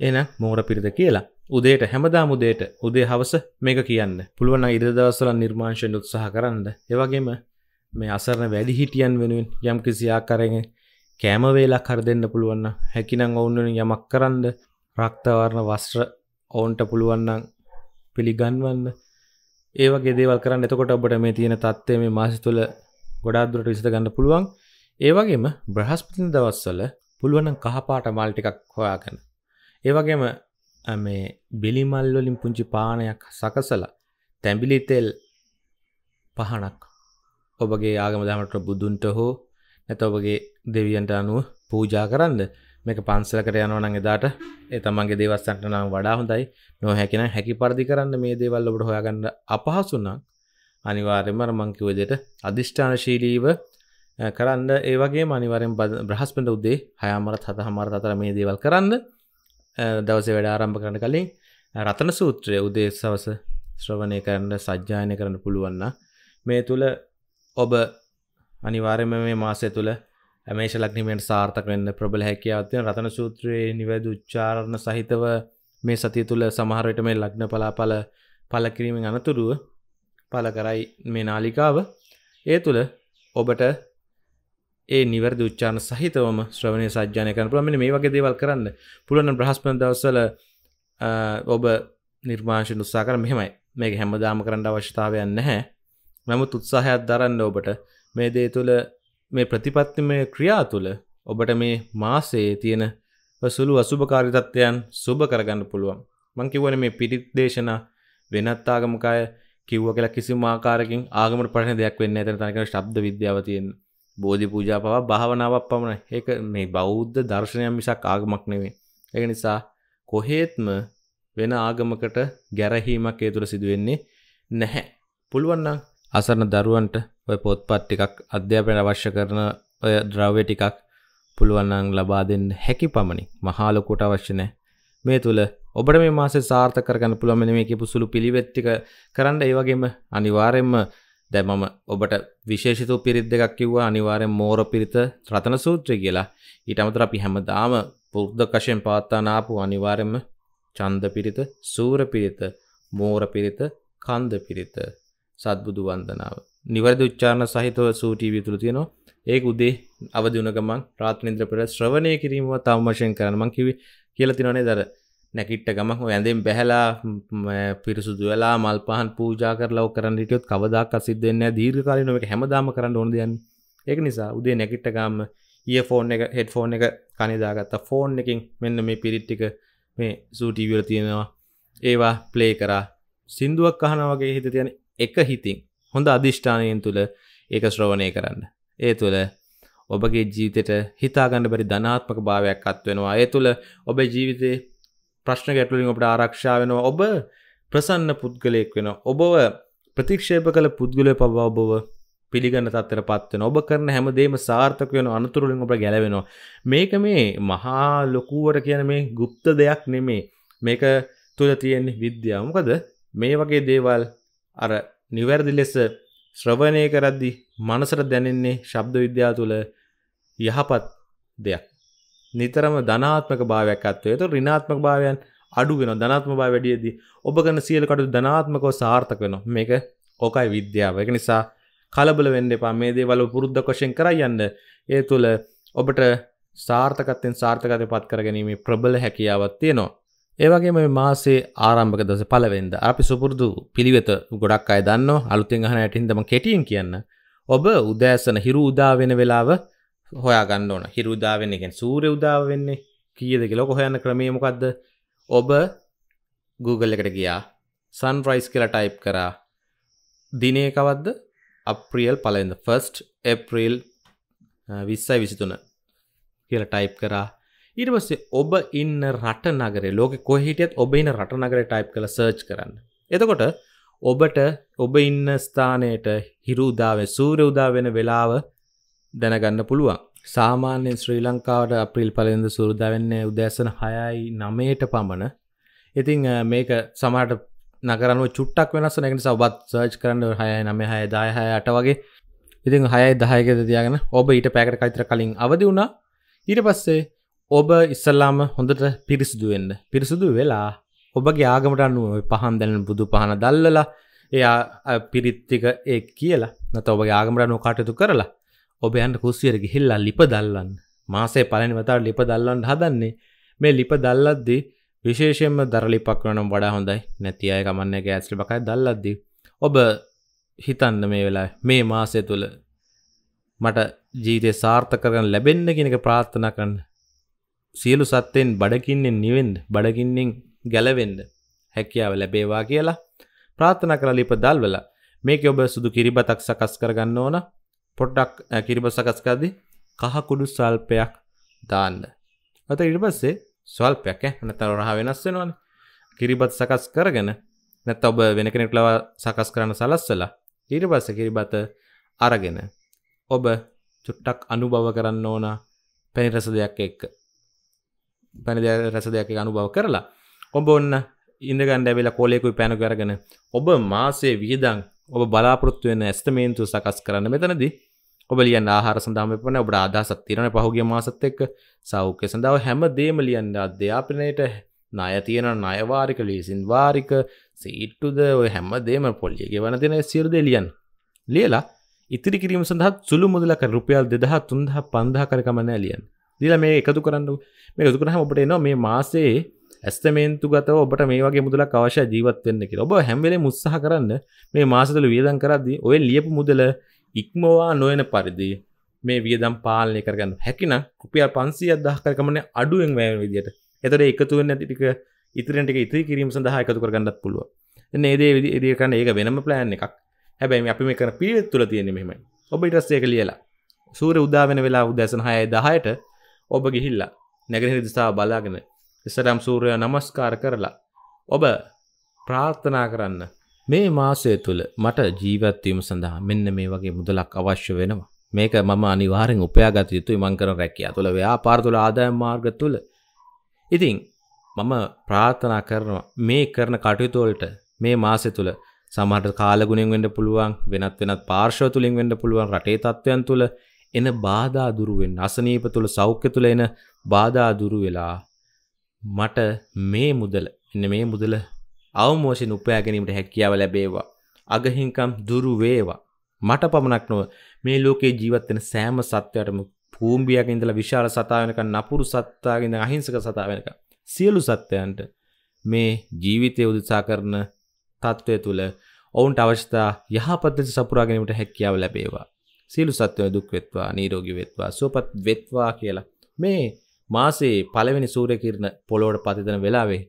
එන මෝර පිරිත කියලා උදේට හැමදා මුදේට උදේ හවස මේක කියන්න පුළුවන ඉරදවසල නිර්මාංශයෙන් උත්සාහ කරන්න ඒවගේම මේ අසරන වැඩි හිටියන් වෙනුවෙන් යම් කිසියා කරෙන කෑමවේලා කර දෙන්න පුළුවන්න හැකිනම් ඔවුන්නුන යමක් කරන්න රක්තවරණ වස්ත්‍ර ඔවුන්ට පුළුවන්නන් පිළිගන්වන්න ඒවගේ දේවල් කරන්න එතකොට ඔබට මේ තියෙන තත්ත්වේ මේ මාසි තුළ ගොඩාදුරට විසිත ගන්න පුළුවන් ඒවගේම බ්‍රහස්පතින දවස්සල පුළුවනම් කහපාට මල් ටිකක් හොයාගෙන. ඒ වගේම මේ බෙලි මල් වලින් පුංචි පානයක් සකසලා තැඹිලි තෙල් පහනක් ඔබගේ ආගම දහමට බුදුන්ට හෝ නැත්නම් ඔබගේ දෙවියන්ට අනුව පූජා කරන්න මේක පන්සලකට යනවා නම් එදාට ඒ තමන්ගේ දේවස්ථානට නම් වඩා හොඳයි. නොහැකි නම් හැකි පරිදි කරන්න මේ දේවල් ඔබට හොයාගන්න අපහසු නම් අනිවාර්යයෙන්ම මම කිව්ව විදිහට අදිෂ්ඨානශීලීව කරන්න ඒවගේ මනිවරෙන් බ්‍රහස්පට උද්දේ හයාමරත් හත හමර අතර මේ දේවල් කරන්න දවස වැඩ ආරම්භ කරන කලින් රතන සූත්‍රය උදේ සවස ශ්‍රවණය කරන්න සජ්්‍යායනය කරන්න පුළුවන්න මේ තුළ ඔබ අනිවාර්යම මේ මාසය තුළ ඇමේෂ ලක්නිමෙන්ට සාර්ථක වන්න ප්‍රබල හැකියාවත්ය රතන සූත්‍රයේ නිවැද උච්චාරණ සහිතව මේ සති තුළ සමහරයට මේ ලග්න පලාපල පල කිරීමෙන් අනතුරුව පල කරයි මේ නාලිකාව ඒ තුළ ඔබට ඒ නිවැරදි උච්චාරණ සහිතවම ශ්‍රවණය සජ්ජානය කරන්න පුළුවන් මෙන්න මේ වගේ දේවල් කරන්න පුළුවන් නම් බ්‍රහස්පති දවස්වල ඔබ නිර්මාංශන උත්සාහ කරන්න මෙහෙමයි මේක හැමදාම කරන්න අවශ්‍යතාවයක් නැහැ නමුත් උත්සාහයක් දරන්න ඔබට මේ දේ තුළ මේ ප්‍රතිපත්තිමය ක්‍රියා තුළ ඔබට මේ මාසයේ තියෙන සුළු අසුභකාරී තත්ත්වයන් සුබ කරගන්න පුළුවන් මං කිව්වනේ මේ පිරිත් දේශනා වෙනත් ආගමකය කිව්ව කියලා කිසිම ආකාරකින් ආගමකට පටහැනි දෙයක් වෙන්නේ නැහැ එතන තනිකර ශබ්ද විද්‍යාව තියෙනවා බෝධි පූජා පවා භාවනාවක් පමණ ඒක මේ බෞද්ධ දර්ශනයක් මිසක් ආගමක් නෙවෙයි. ඒ නිසා කොහෙත්ම වෙන ආගමකට ගැරහීමක් ඒ තුළ සිදුවෙන්නේ නැහැ. පුළුවන් නම් අසරණ දරුවන්ට ඔය පොත්පත් ටිකක් අධ්‍යාපනයට අවශ්‍ය කරන ඔය ද්‍රව්‍ය ටිකක් පුළුවන් නම් ලබා දෙන්න හැකි පමණි. මහා ලොකුට අවශ්‍ය නැහැ. මේ තුල ඔබට මේ මාසේ සාර්ථක කරගන්න පුළුවන් මෙන්න මේ කියපු සුළු පිළිවෙත් ටික කරන්න ඒ වගේම අනිවාර්යයෙන්ම දැ මම ඔබට විශේෂිත පිරිත් දෙකක් කිව්වා අනිවාරෙන් මෝර පිරිත රතන සූත්‍රය කියලා ඊටමතර අපි හැමදාම පුෘද්ධ කශයෙන් පාත්තානාපු අනිවාරෙන්ම චන්ද පිරිත සූර පිරිත මෝර පිරිත කන්ද පිරිත සත්බුදු වන්දනාව නිවැරදි උච්චාරණ සහිතව සූටී විතුරු තියෙනවා ඒක උදේ අවදුනගමන් ප්‍රාත්නින්ද්‍ර පෙර ශ්‍රවණය කිරීමව තම්වශයෙන් කරනමං කිවි කියල තිනනේ දර නැකිට්ට ගම ඇඳෙන් බැහලා පිරිසුදු වෙලා මල් පහන් පූජා කරලා කරන්න ටියොත් කවදක් සිද්ධන්න දීර්කාලනක හැමදාම කරන්න ඕොදයන් ඒක නිසා උදේ නැකිට්ට ගම්ම ඒ ෆෝන් එක හෙට ෆෝන් එක කනිදාගත්ත ෆෝන් එකින් මෙන්න මේ පිරිට්ටික මේ සූටීවල තියෙනවා ඒවා ප්ලේ කරා සිින්දුවක් අහන වගේ හිත තියෙන එක හිතින් හොඳ අධිෂ්ඨානයෙන් තුළ ඒක ශ්‍රවණය කරන්න ඒ තුළ ඔබගේ ජීතයට හිතාගන්න බැරි ධනාත්මක භාවයක් අත්වෙනවා ඒ තුළ ඔබ ජීවිතේ ප්‍රශ්න ගැටලින් ඔබට ආරක්ෂා වෙනවා ඔබ ප්‍රසන්න පුද්ගලයෙක් වෙන ඔබව ප්‍රතික්ෂේප කළ පුද්ගලය පවා ඔබව පිළිගන්න තත්තර පත්වෙන ඔබ කරන හැමදේම සාර්ථක වෙන අනතුරුලින් ඔබ ගැලවෙනවා මේක මේ මහා ලොකුවට කියන මේ ගුප්ත දෙයක් නෙමේ මේක තුළ තියෙන්නේ විද්‍යාමකද මේ වගේ දේවල් අර නිවැරදි ලෙස ශ්‍රවණය කරද්දි මනසට දැනෙන්නේ ශබ්ද විද්‍යා තුළ යහපත් දෙයක් නිතරම ධනාත්මක භාවයක් අත්වේ තු රිනාත්මක භාවයන් අඩු වෙන ධනාත්ම භාව වැඩියදී ඔබ කරන සියලු කටයුතු ධනාත්මකව සාර්ථක වෙනවා මේක ඕකයි විද්‍යාව ඒක නිසා කලබල වෙන්න එපා මේ දේවල් පුරුද්දක් වශයෙන් කරයි යන්න ඒ තුල ඔබට සාර්ථකත්වයෙන් සාර්ථකත්වයටපත් කරගැනීමේ ප්‍රබල හැකියාවක් තියෙනවා ඒ වගේම මේ මාසේ ආරම්භක දවසේ පළවෙනිදා අපි සුපුරුදු පිළිවෙත ගොඩක් අය දන්නවා අලුතෙන් අහන ඇටින් තම කෙටියෙන් කියන්න ඔබ උදෑසන හිරු උදා වෙන වෙලාව හොයා ගන්න ඕන හිරුදා වෙන්න එකෙන් සූරය උදාව වෙන්නේ කියද කියලා කොහොයන්න ක්‍රමේ මොකද්ද ඔබ Google එකට ගියා සන්රයිස් කියලා ටයිප් කරා දිනේ කවද්ද අප්‍රියල් පළවෙනිද 1st April 20යි 23 කියලා ටයිප් කරා ඊට පස්සේ ඔබ ඉන්න රට නගරේ ලෝකෙ කොහේ හිටියත් ඔබ ඉන්න රට නගරේ ටයිප් කරලා සර්ච් කරන්න. එතකොට ඔබට ඔබ ඉන්න ස්ථානයට හිරු උදාවේ සූර්ය උදා වෙන වෙලාව දැනගන්න පුළුවන් සාමාන්‍යෙන් ශ්‍රී ලංකාවට අප්‍රිල් පලඳ සුරුදා වෙන්නේ උදැසන හයයි නමයට පමණ ඉතිං මේක සමට නකරන චුට්ටක් වෙනස් නැකට සබත් සර්ච් කරන්න හයයි නම හය දායහය අට වගේ ඉතින් හයයි දහයකද තියගෙන ඔබ ඊට පැකට කයිතර කලින් අවදි වුණා ඊට පස්සේ ඔබ ඉස්සල්ලාම හොඳට පිරිසිදුවෙන්න්න පිරිසිදු වෙලා ඔබගේ ආගමට අන්නුව පහන් දැන බුදු පහන දල්ලලා එයා පිරිත්තික ඒ කියලා නත ඔබගේ ආගමට නෝ කටයුතු කරලා ඔබ යන්න කුස්සියට ගිහිල්ලා ලිප දල්ලන්න මාසේ පලනි වතාවට ලිප දල්ලන්න හදන්නේ මේ ලිප දල්ලද්දී විශේෂයෙන්ම දරලිපක් වනම් වඩා හොඳයි නැති අය ගමන්න ගෑස්ලි බකයි දල්ලද්දී ඔබ හිතන්න මේ වෙලා මේ මාසය තුළ මට ජීතය සාර්ථක කරන ලැබෙන්න කෙනක ප්‍රාර්ථන කරන්න සියලු සත්තයෙන් බඩකින්නෙන් නිවෙන්ඩ බඩකින්නෙන් ගැලවෙන්ඩ හැකියාව ලැබේවා කියලා ප්‍රාථන කර ලිප දල්වල මේක ඔබ සුදු කිරිබතක් සකස් කරගන්න ඕන පොට්ටක් කිරිබ සකස්කරදි කහකුඩු සල්පයක් දාන්න. ඇත ඉට පස්සේ ස්වල්පයක් නැතර රහ වෙනස් වෙනවන කිරිබත් සකස් කරගෙන නැත් ඔබ වෙන කෙනෙක් ලව සකස් කරන්න සලස්සලා ඊට පස්ස කිරිබත අරගෙන ඔබ චුට්ටක් අනුභව කරන්න ඕන පැණි රස දෙයක් එක්ක පැණි රස දෙයක් අනුභව කරලා ඔබ ඔන්න ඉඳගන්න ඇවෙලා කෝලෙකුයි පැන කරගෙන ඔබ මාසේ වියදන් ඔබ බලාපොරොත්තු වෙන ඇස්තමේන්තු සකස් කරන්න මෙතනදී ඔබ ලියන් ආහාර සඳහම එපමණ ඔබට අදහසක් තියෙනවනේ පහුගිය මාසෙත් එක්ක සෞඛ්‍ය සඳහා හැමදේම ලියන්න අධ්‍යාපනයේට ණය තියෙන ණය වාරික ලීසින් වාරික සීට්ටුද ඔය හැමදේම පොලිය ගෙවන දෙන සියලු දේ ලියන්න. ලියලා ඉතිරි කිරීම සඳහා සුළු මුදලක රුපියල් 2000 3000 5000 කරකම නැහැ ලියන්න. දීලා මේ එකතු කරන්න මේ එකතු කරාම ඔබට එනවා මේ මාසේ ඇස්තමේන්තු ගතව ඔබට මේ වගේ මුදලක් අවශ්‍ය ජීවත් වෙන්න කියලා. ඔබ හැම වෙලේම උත්සාහ කරන්න මේ මාස තුළ වියදම් කරද්දී ඔය ලියපු මුදල ඉක්මවා නොයන පරිදි මේ වියදම් පාලනය කරගන්න හැකින කුපියල් පන්සිය අදහකරකමන අඩුවෙන් වැෑන විදිට එතට එකතුවෙන් ඇතිටික ඉතරටක ඉතිරි කිරීම සඳහා එකතු කරගන්නත් පුළුව නේදේ විදි එදිකන්න ඒක වෙනම ප්ලෑන් එකක් හැබැයි අපි මේ කර පිරිත් තුළ තියෙන මෙමයි ඔබ ඉටස්සේක ලියලා සූර උදාවෙන වෙලා උදැසන හය දහයට ඔබ ගිහිල්ලා නැගෙනහි දිසා බලාගෙන එසරම් සූරය නමස්කාර කරලා ඔබ ප්‍රාර්ථනා කරන්න මේ මාසය තුළ මට ජීවත්වීම සඳහා මෙන්න මේ වගේ මුදලක් අවශ්‍ය වෙනවා. මේක මම අනිවාරෙන් උපයාගත යුතුයි මංකර රැකියා තුළ ව්‍යාපාර තුළ ආදායම් මාර්ග තුළ. ඉතින් මම ප්‍රාර්ථනා කරනවා මේ කරන කටයුතුවලට මේ මාසය තුළ සමහට කාලගුණෙන් වෙන්න පුළුවන් වෙනත් වෙනත් පාර්ශව තුළින් වෙන්න පුළුවන් රටේ තත්ත්වයන් තුළ එන බාධා දුරුවෙන් අසනීප තුළ සෞඛ්‍ය තුළ එන බාධා දුරු වෙලා මට මේ මුදල එන්න මේ මුදල අවමෝසින් උපයා ගැනීමට හැකියාව ලැබේවා. අගහින්කම් දුරු වේවා. මට පමණක් නොව මේ ලෝකේ ජීවත් වෙන සෑම සත්වයටම භූමියක ඉඳලා විශාල සතා වෙනකන් නපුරු සත්තාගේ ඉඳන් අහිංසක සතා වෙනකන් සියලු සත්වයන්ට මේ ජීවිතය උදෙසා කරන తත්වය තුළ ඔවුන්ට අවශ්‍යතා යහපත් ලෙස සපුරා ගැනීමට හැකියාව ලැබේවා. සියලු සත්වය දුක් වෙත්වා, නිරෝගී වෙත්වා, සුවපත් වෙත්වා කියලා මේ මාසේ පළවෙනි සූර්ය කිරණ පොළොවට පතිතන වෙලාවේ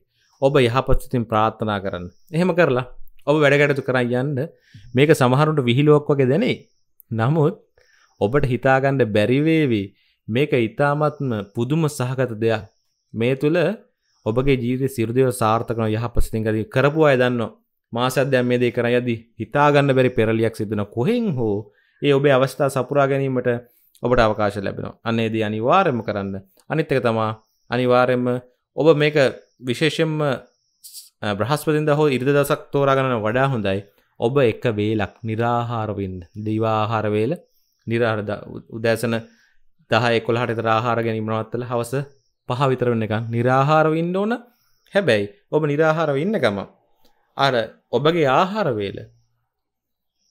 ඔබ යහපත්සිතින් ප්‍රාත්ථනා කරන්න එහෙම කරලා ඔබ වැඩගැටතු කරයි යන්න මේක සමහරුට විහිලුවක් වගේ දැනේ නමුත් ඔබට හිතාගණ්ඩ බැරිවේවි මේක ඉතාමත්ම පුදුම සහගත දෙයක් මේ තුළ ඔබගේ ජීවිත සිරදයව සාර්ථකන යහපසිතිංගද කරපු අය දන්න මාසද්‍යයන් මේ දේ කර යදි හිතාගන්න බැරි පෙරලියක් සිදන කොහෙෙන් හෝ ඒ ඔබේ අවස්ථා සපුරා ගැනීමට ඔබට අවකාශ ලැබෙනවා අන්නේදී අනිවාරයම කරන්න අනිත්තක තමා අනිවාරයම ඔබ මේක විශේෂෙන්ම බ්‍රහස්පතින්ද හෝ ඉරිද දසක් තෝරාගන්න වඩා හොඳයි ඔබ එක වේලක් නිරාහාරවින් දීවාහාරවේල නිරහරද උදෑසන දහය කොළහට රාහාර ගැනීමනවත්තල හවස පහවිතර වන්න එක නිරාහාරවින්න ඕන හැබැයි ඔබ නිරාහාරව ඉන්න ගම අර ඔබගේ ආහාරවේල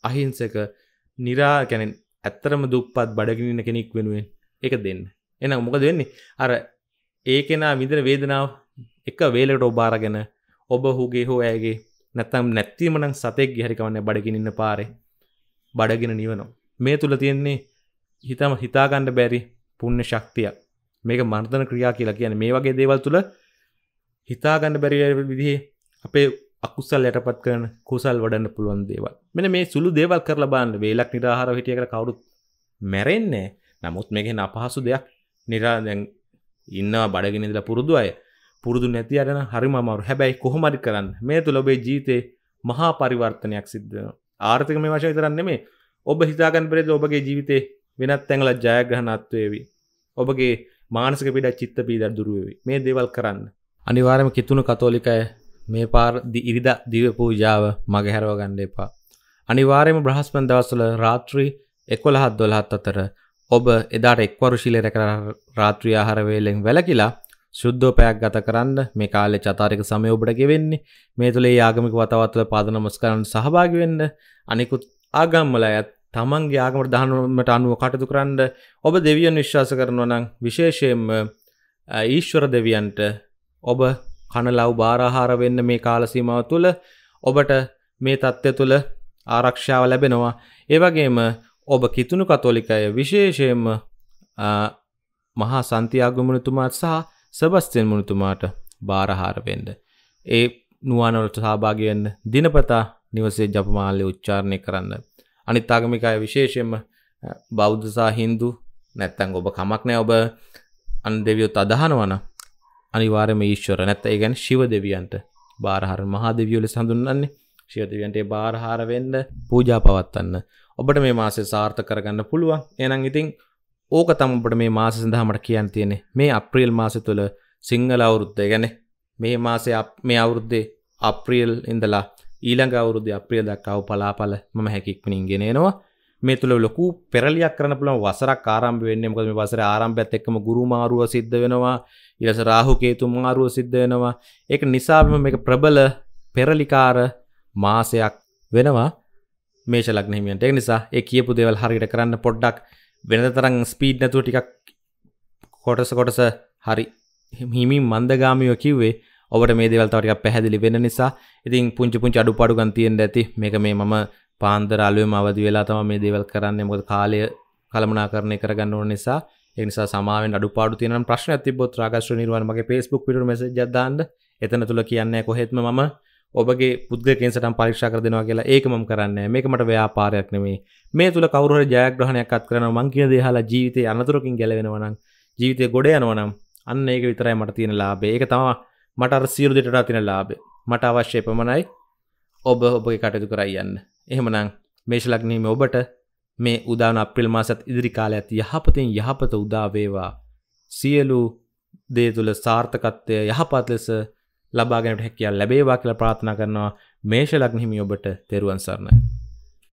අහිංසක නිරාගැනෙන් ඇත්තරම දුප්පත් බඩගිනින්න කෙනෙක් වෙනුවෙන් එක දෙන්න එන මොකද වෙන්නේ අර ඒ කෙනා විදර වේදනාව එක වේලට ඔබාරගෙන ඔබ හුගේ හෝ ඇගේ නැතම් නැත්තිීමනං සතෙක් හැරිකවන්න බඩගෙනන්න පාරේ බඩගෙන නිවනවා මේ තුළ තියෙන්නේ හිතම හිතාගණ්ඩ බැරි පුුණ්‍ය ශක්තියක් මේක මර්ධන ක්‍රියා කියලා කියන මේ වගේ දේවල් තුළ හිතාගණ්ඩ බැරි විදිහේ අපේ අකුසල් යටපත් කරන කුසල් වඩන්න පුළුවන් දේවල් මෙන මේ සුළු දේවල් කරලා බාන්න වේලක් නිරාහාර හිටිය කර කවුරුත් මැරෙන්නේ නමුත් මේකෙන් අපහසු දෙයක් නිරාදැන් ඉන්නවා බඩගෙනදලා පුරුදු අය පුරුදු නැති අරන හරිම අමාරු හැබැයි කොහොමරි කරන්න මේ තුළ ඔබේ ජීතේ මහා පරිවර්තනයක් සිද්ධ ආර්ථික මේ වශය තරන්නේ මේ ඔබ හිතාගන් පෙරේද ඔබගේ ජීවිතේ වෙනත් තැඟල ජයග්‍රහණත්වයවි ඔබගේ මානසක පිට චිත්ත පීද දුරුවවි මේ දේවල් කරන්න අනිවාරම කිතුුණු කතෝලිකය මේ පාර ඉරිද දිව පූජාව මග හැරව ගණ්ඩ එපා අනිවාරයම බ්‍රහස්පන් දවස්සල රාත්‍රී එකොළහත් දොළහත් අතර ඔබ එදාට එක්වරුශිලය රැකර රාත්‍රිය ආහරවේලෙෙන් වැලකිලා ශුද්ධෝපයක් ගත කරන්න මේ කාලෙ චතාරික සමය ඔබට ගෙවෙන්නේ මේ තුළේ යාගමික වතවත්වල පාද නමස්කරන්න සහභාගි වෙන්න අනිකුත් ආගම්වල ඇත් තමන්ගේ ආගමට දහනුවමට අනුව කටතු කරන්න ඔබ දෙවියන් විශ්වාස කරනවා නම් විශේෂයෙන්ම ඊශ්වර දෙවියන්ට ඔබ කනලව් බාරහාර වෙන්න මේ කාලසීමාව තුළ ඔබට මේ තත්ත්ව තුළ ආරක්ෂාව ලැබෙනවා ඒවගේම ඔබ කිතුුණු කතෝලිකය විශේෂයෙන්ම මහා සන්තියාගමනතුමාත් සහ සබස්තෙන් මුණතුමාට බාරහාරවෙන්ඩ. ඒ නුවනොලට සහභාගවෙන්න දිනපතා නිවසේ ජපමාල්ලය උච්චාරණය කරන්න. අනිත් ආගමිකාය විශේෂයෙන්ම බෞද්ධසා හින්දු නැත්තැන් ඔබ කමක් නෑ ඔබ අන් දෙවියොත් අදහනවන අනිවාරම ඊශ්වර නැත්ත ඒ ගැන ශිව දෙවියන්ට බාරහර මහා දෙවියෝලෙ සඳුන්න්නේ ශිවදවියන්ටේ බාරහාරවෙන්න පූජා පවත්වන්න ඔබට මේ මාසේ සාර්ථ කරගන්න පුළුවන් එනං ඉතින් ඕක තමට මේ මාස සඳහමට කියන්න තියෙනෙ මේ අප්‍රියල් මාස තුළ සිංහල අවුරුද්ධය ගැන මේ මාසේ මේ අවුරුද්දේ අප්‍රියල් ඉඳලා ඊළඟ අවුරුද්ධ අප්‍රිය දක්කව පලාපල මම හැකික්මනින් ගෙනනවා මේ තුළ ලොකු පෙරලියක් කරන පුළන් වසරක් ආරම්භ වෙන්න මොකද මේ වසර ආරම්භයත් එක්කම ගුරු මාරුව සිද්ධ වෙනවා ඊළස රාහු කේතු මාරුව සිද්ධ වෙනවා ඒක නිසාම මේක ප්‍රබල පෙරලිකාර මාසයක් වෙනවා මේෂ ලග්න හිමියන්ට ඒ නිසා ඒ කියපු දේවල් හරියට කරන්න පොඩ්ඩක් වෙනද තරන් ස්පීඩ් නැතුව ටිකක් කොටස කොටස හරි හිමි මන්දගාමියෝ කිව්වේ ඔබට මේ දේවල් තව ටිකක් පැහැදිලි වෙන නිසා ඉතින් පුංචි පුංචි අඩුපාඩුකම් තියෙන්න ඇති මේක මේ මම පාන්දර අලුයම අවදි වෙලා තමයි මේ දේවල් කරන්නේ මොකද කාලය කළමනාකරණය කරගන්න ඕන නිසා ඒ නිසා සමාවෙන් අඩුපාඩු තියෙන නම් ප්‍රශ්නයක් තිබ්බොත් රාගශ්‍ර නිර්වාණ මගේ Facebook පිටුර මැසේජ් එකක් දාන්න එතන තුල කියන්නේ කොහෙත්ම මම ඔබගේ පුද්ගලකෙන් සටන් පරීක්ෂා කර දෙනවා කියලා ඒක මම කරන්නේ මේක මට ව්‍යාපාරයක් නෙමෙයි මේ තුල කවුරු හරි ජයග්‍රහණයක් අත් කරනවා මං කියන දේ අහලා ජීවිතේ අනතුරකින් ගැලවෙනවා නම් ජීවිතේ ගොඩ යනවා නම් අන්න ඒක විතරයි මට තියෙන ලාභය ඒක තමයි මට අර සියලු දෙයට වඩා තියෙන ලාභය මට අවශ්‍ය පමණයි ඔබ ඔබගේ කටයුතු කරයි යන්න එහෙමනම් මේෂ ලග්නීම ඔබට මේ උදාන අප්‍රිල් මාසත් ඉදිරි කාලයත් යහපතෙන් යහපත උදා වේවා සියලු දේ තුල සාර්ථකත්වය යහපත් ලෙස ලබාගැනට හැකියා ලැබේවා කියල ප්‍රාථනා කරනවා මේශලක්න හිමි ඔබට තෙරුවන් සරණයි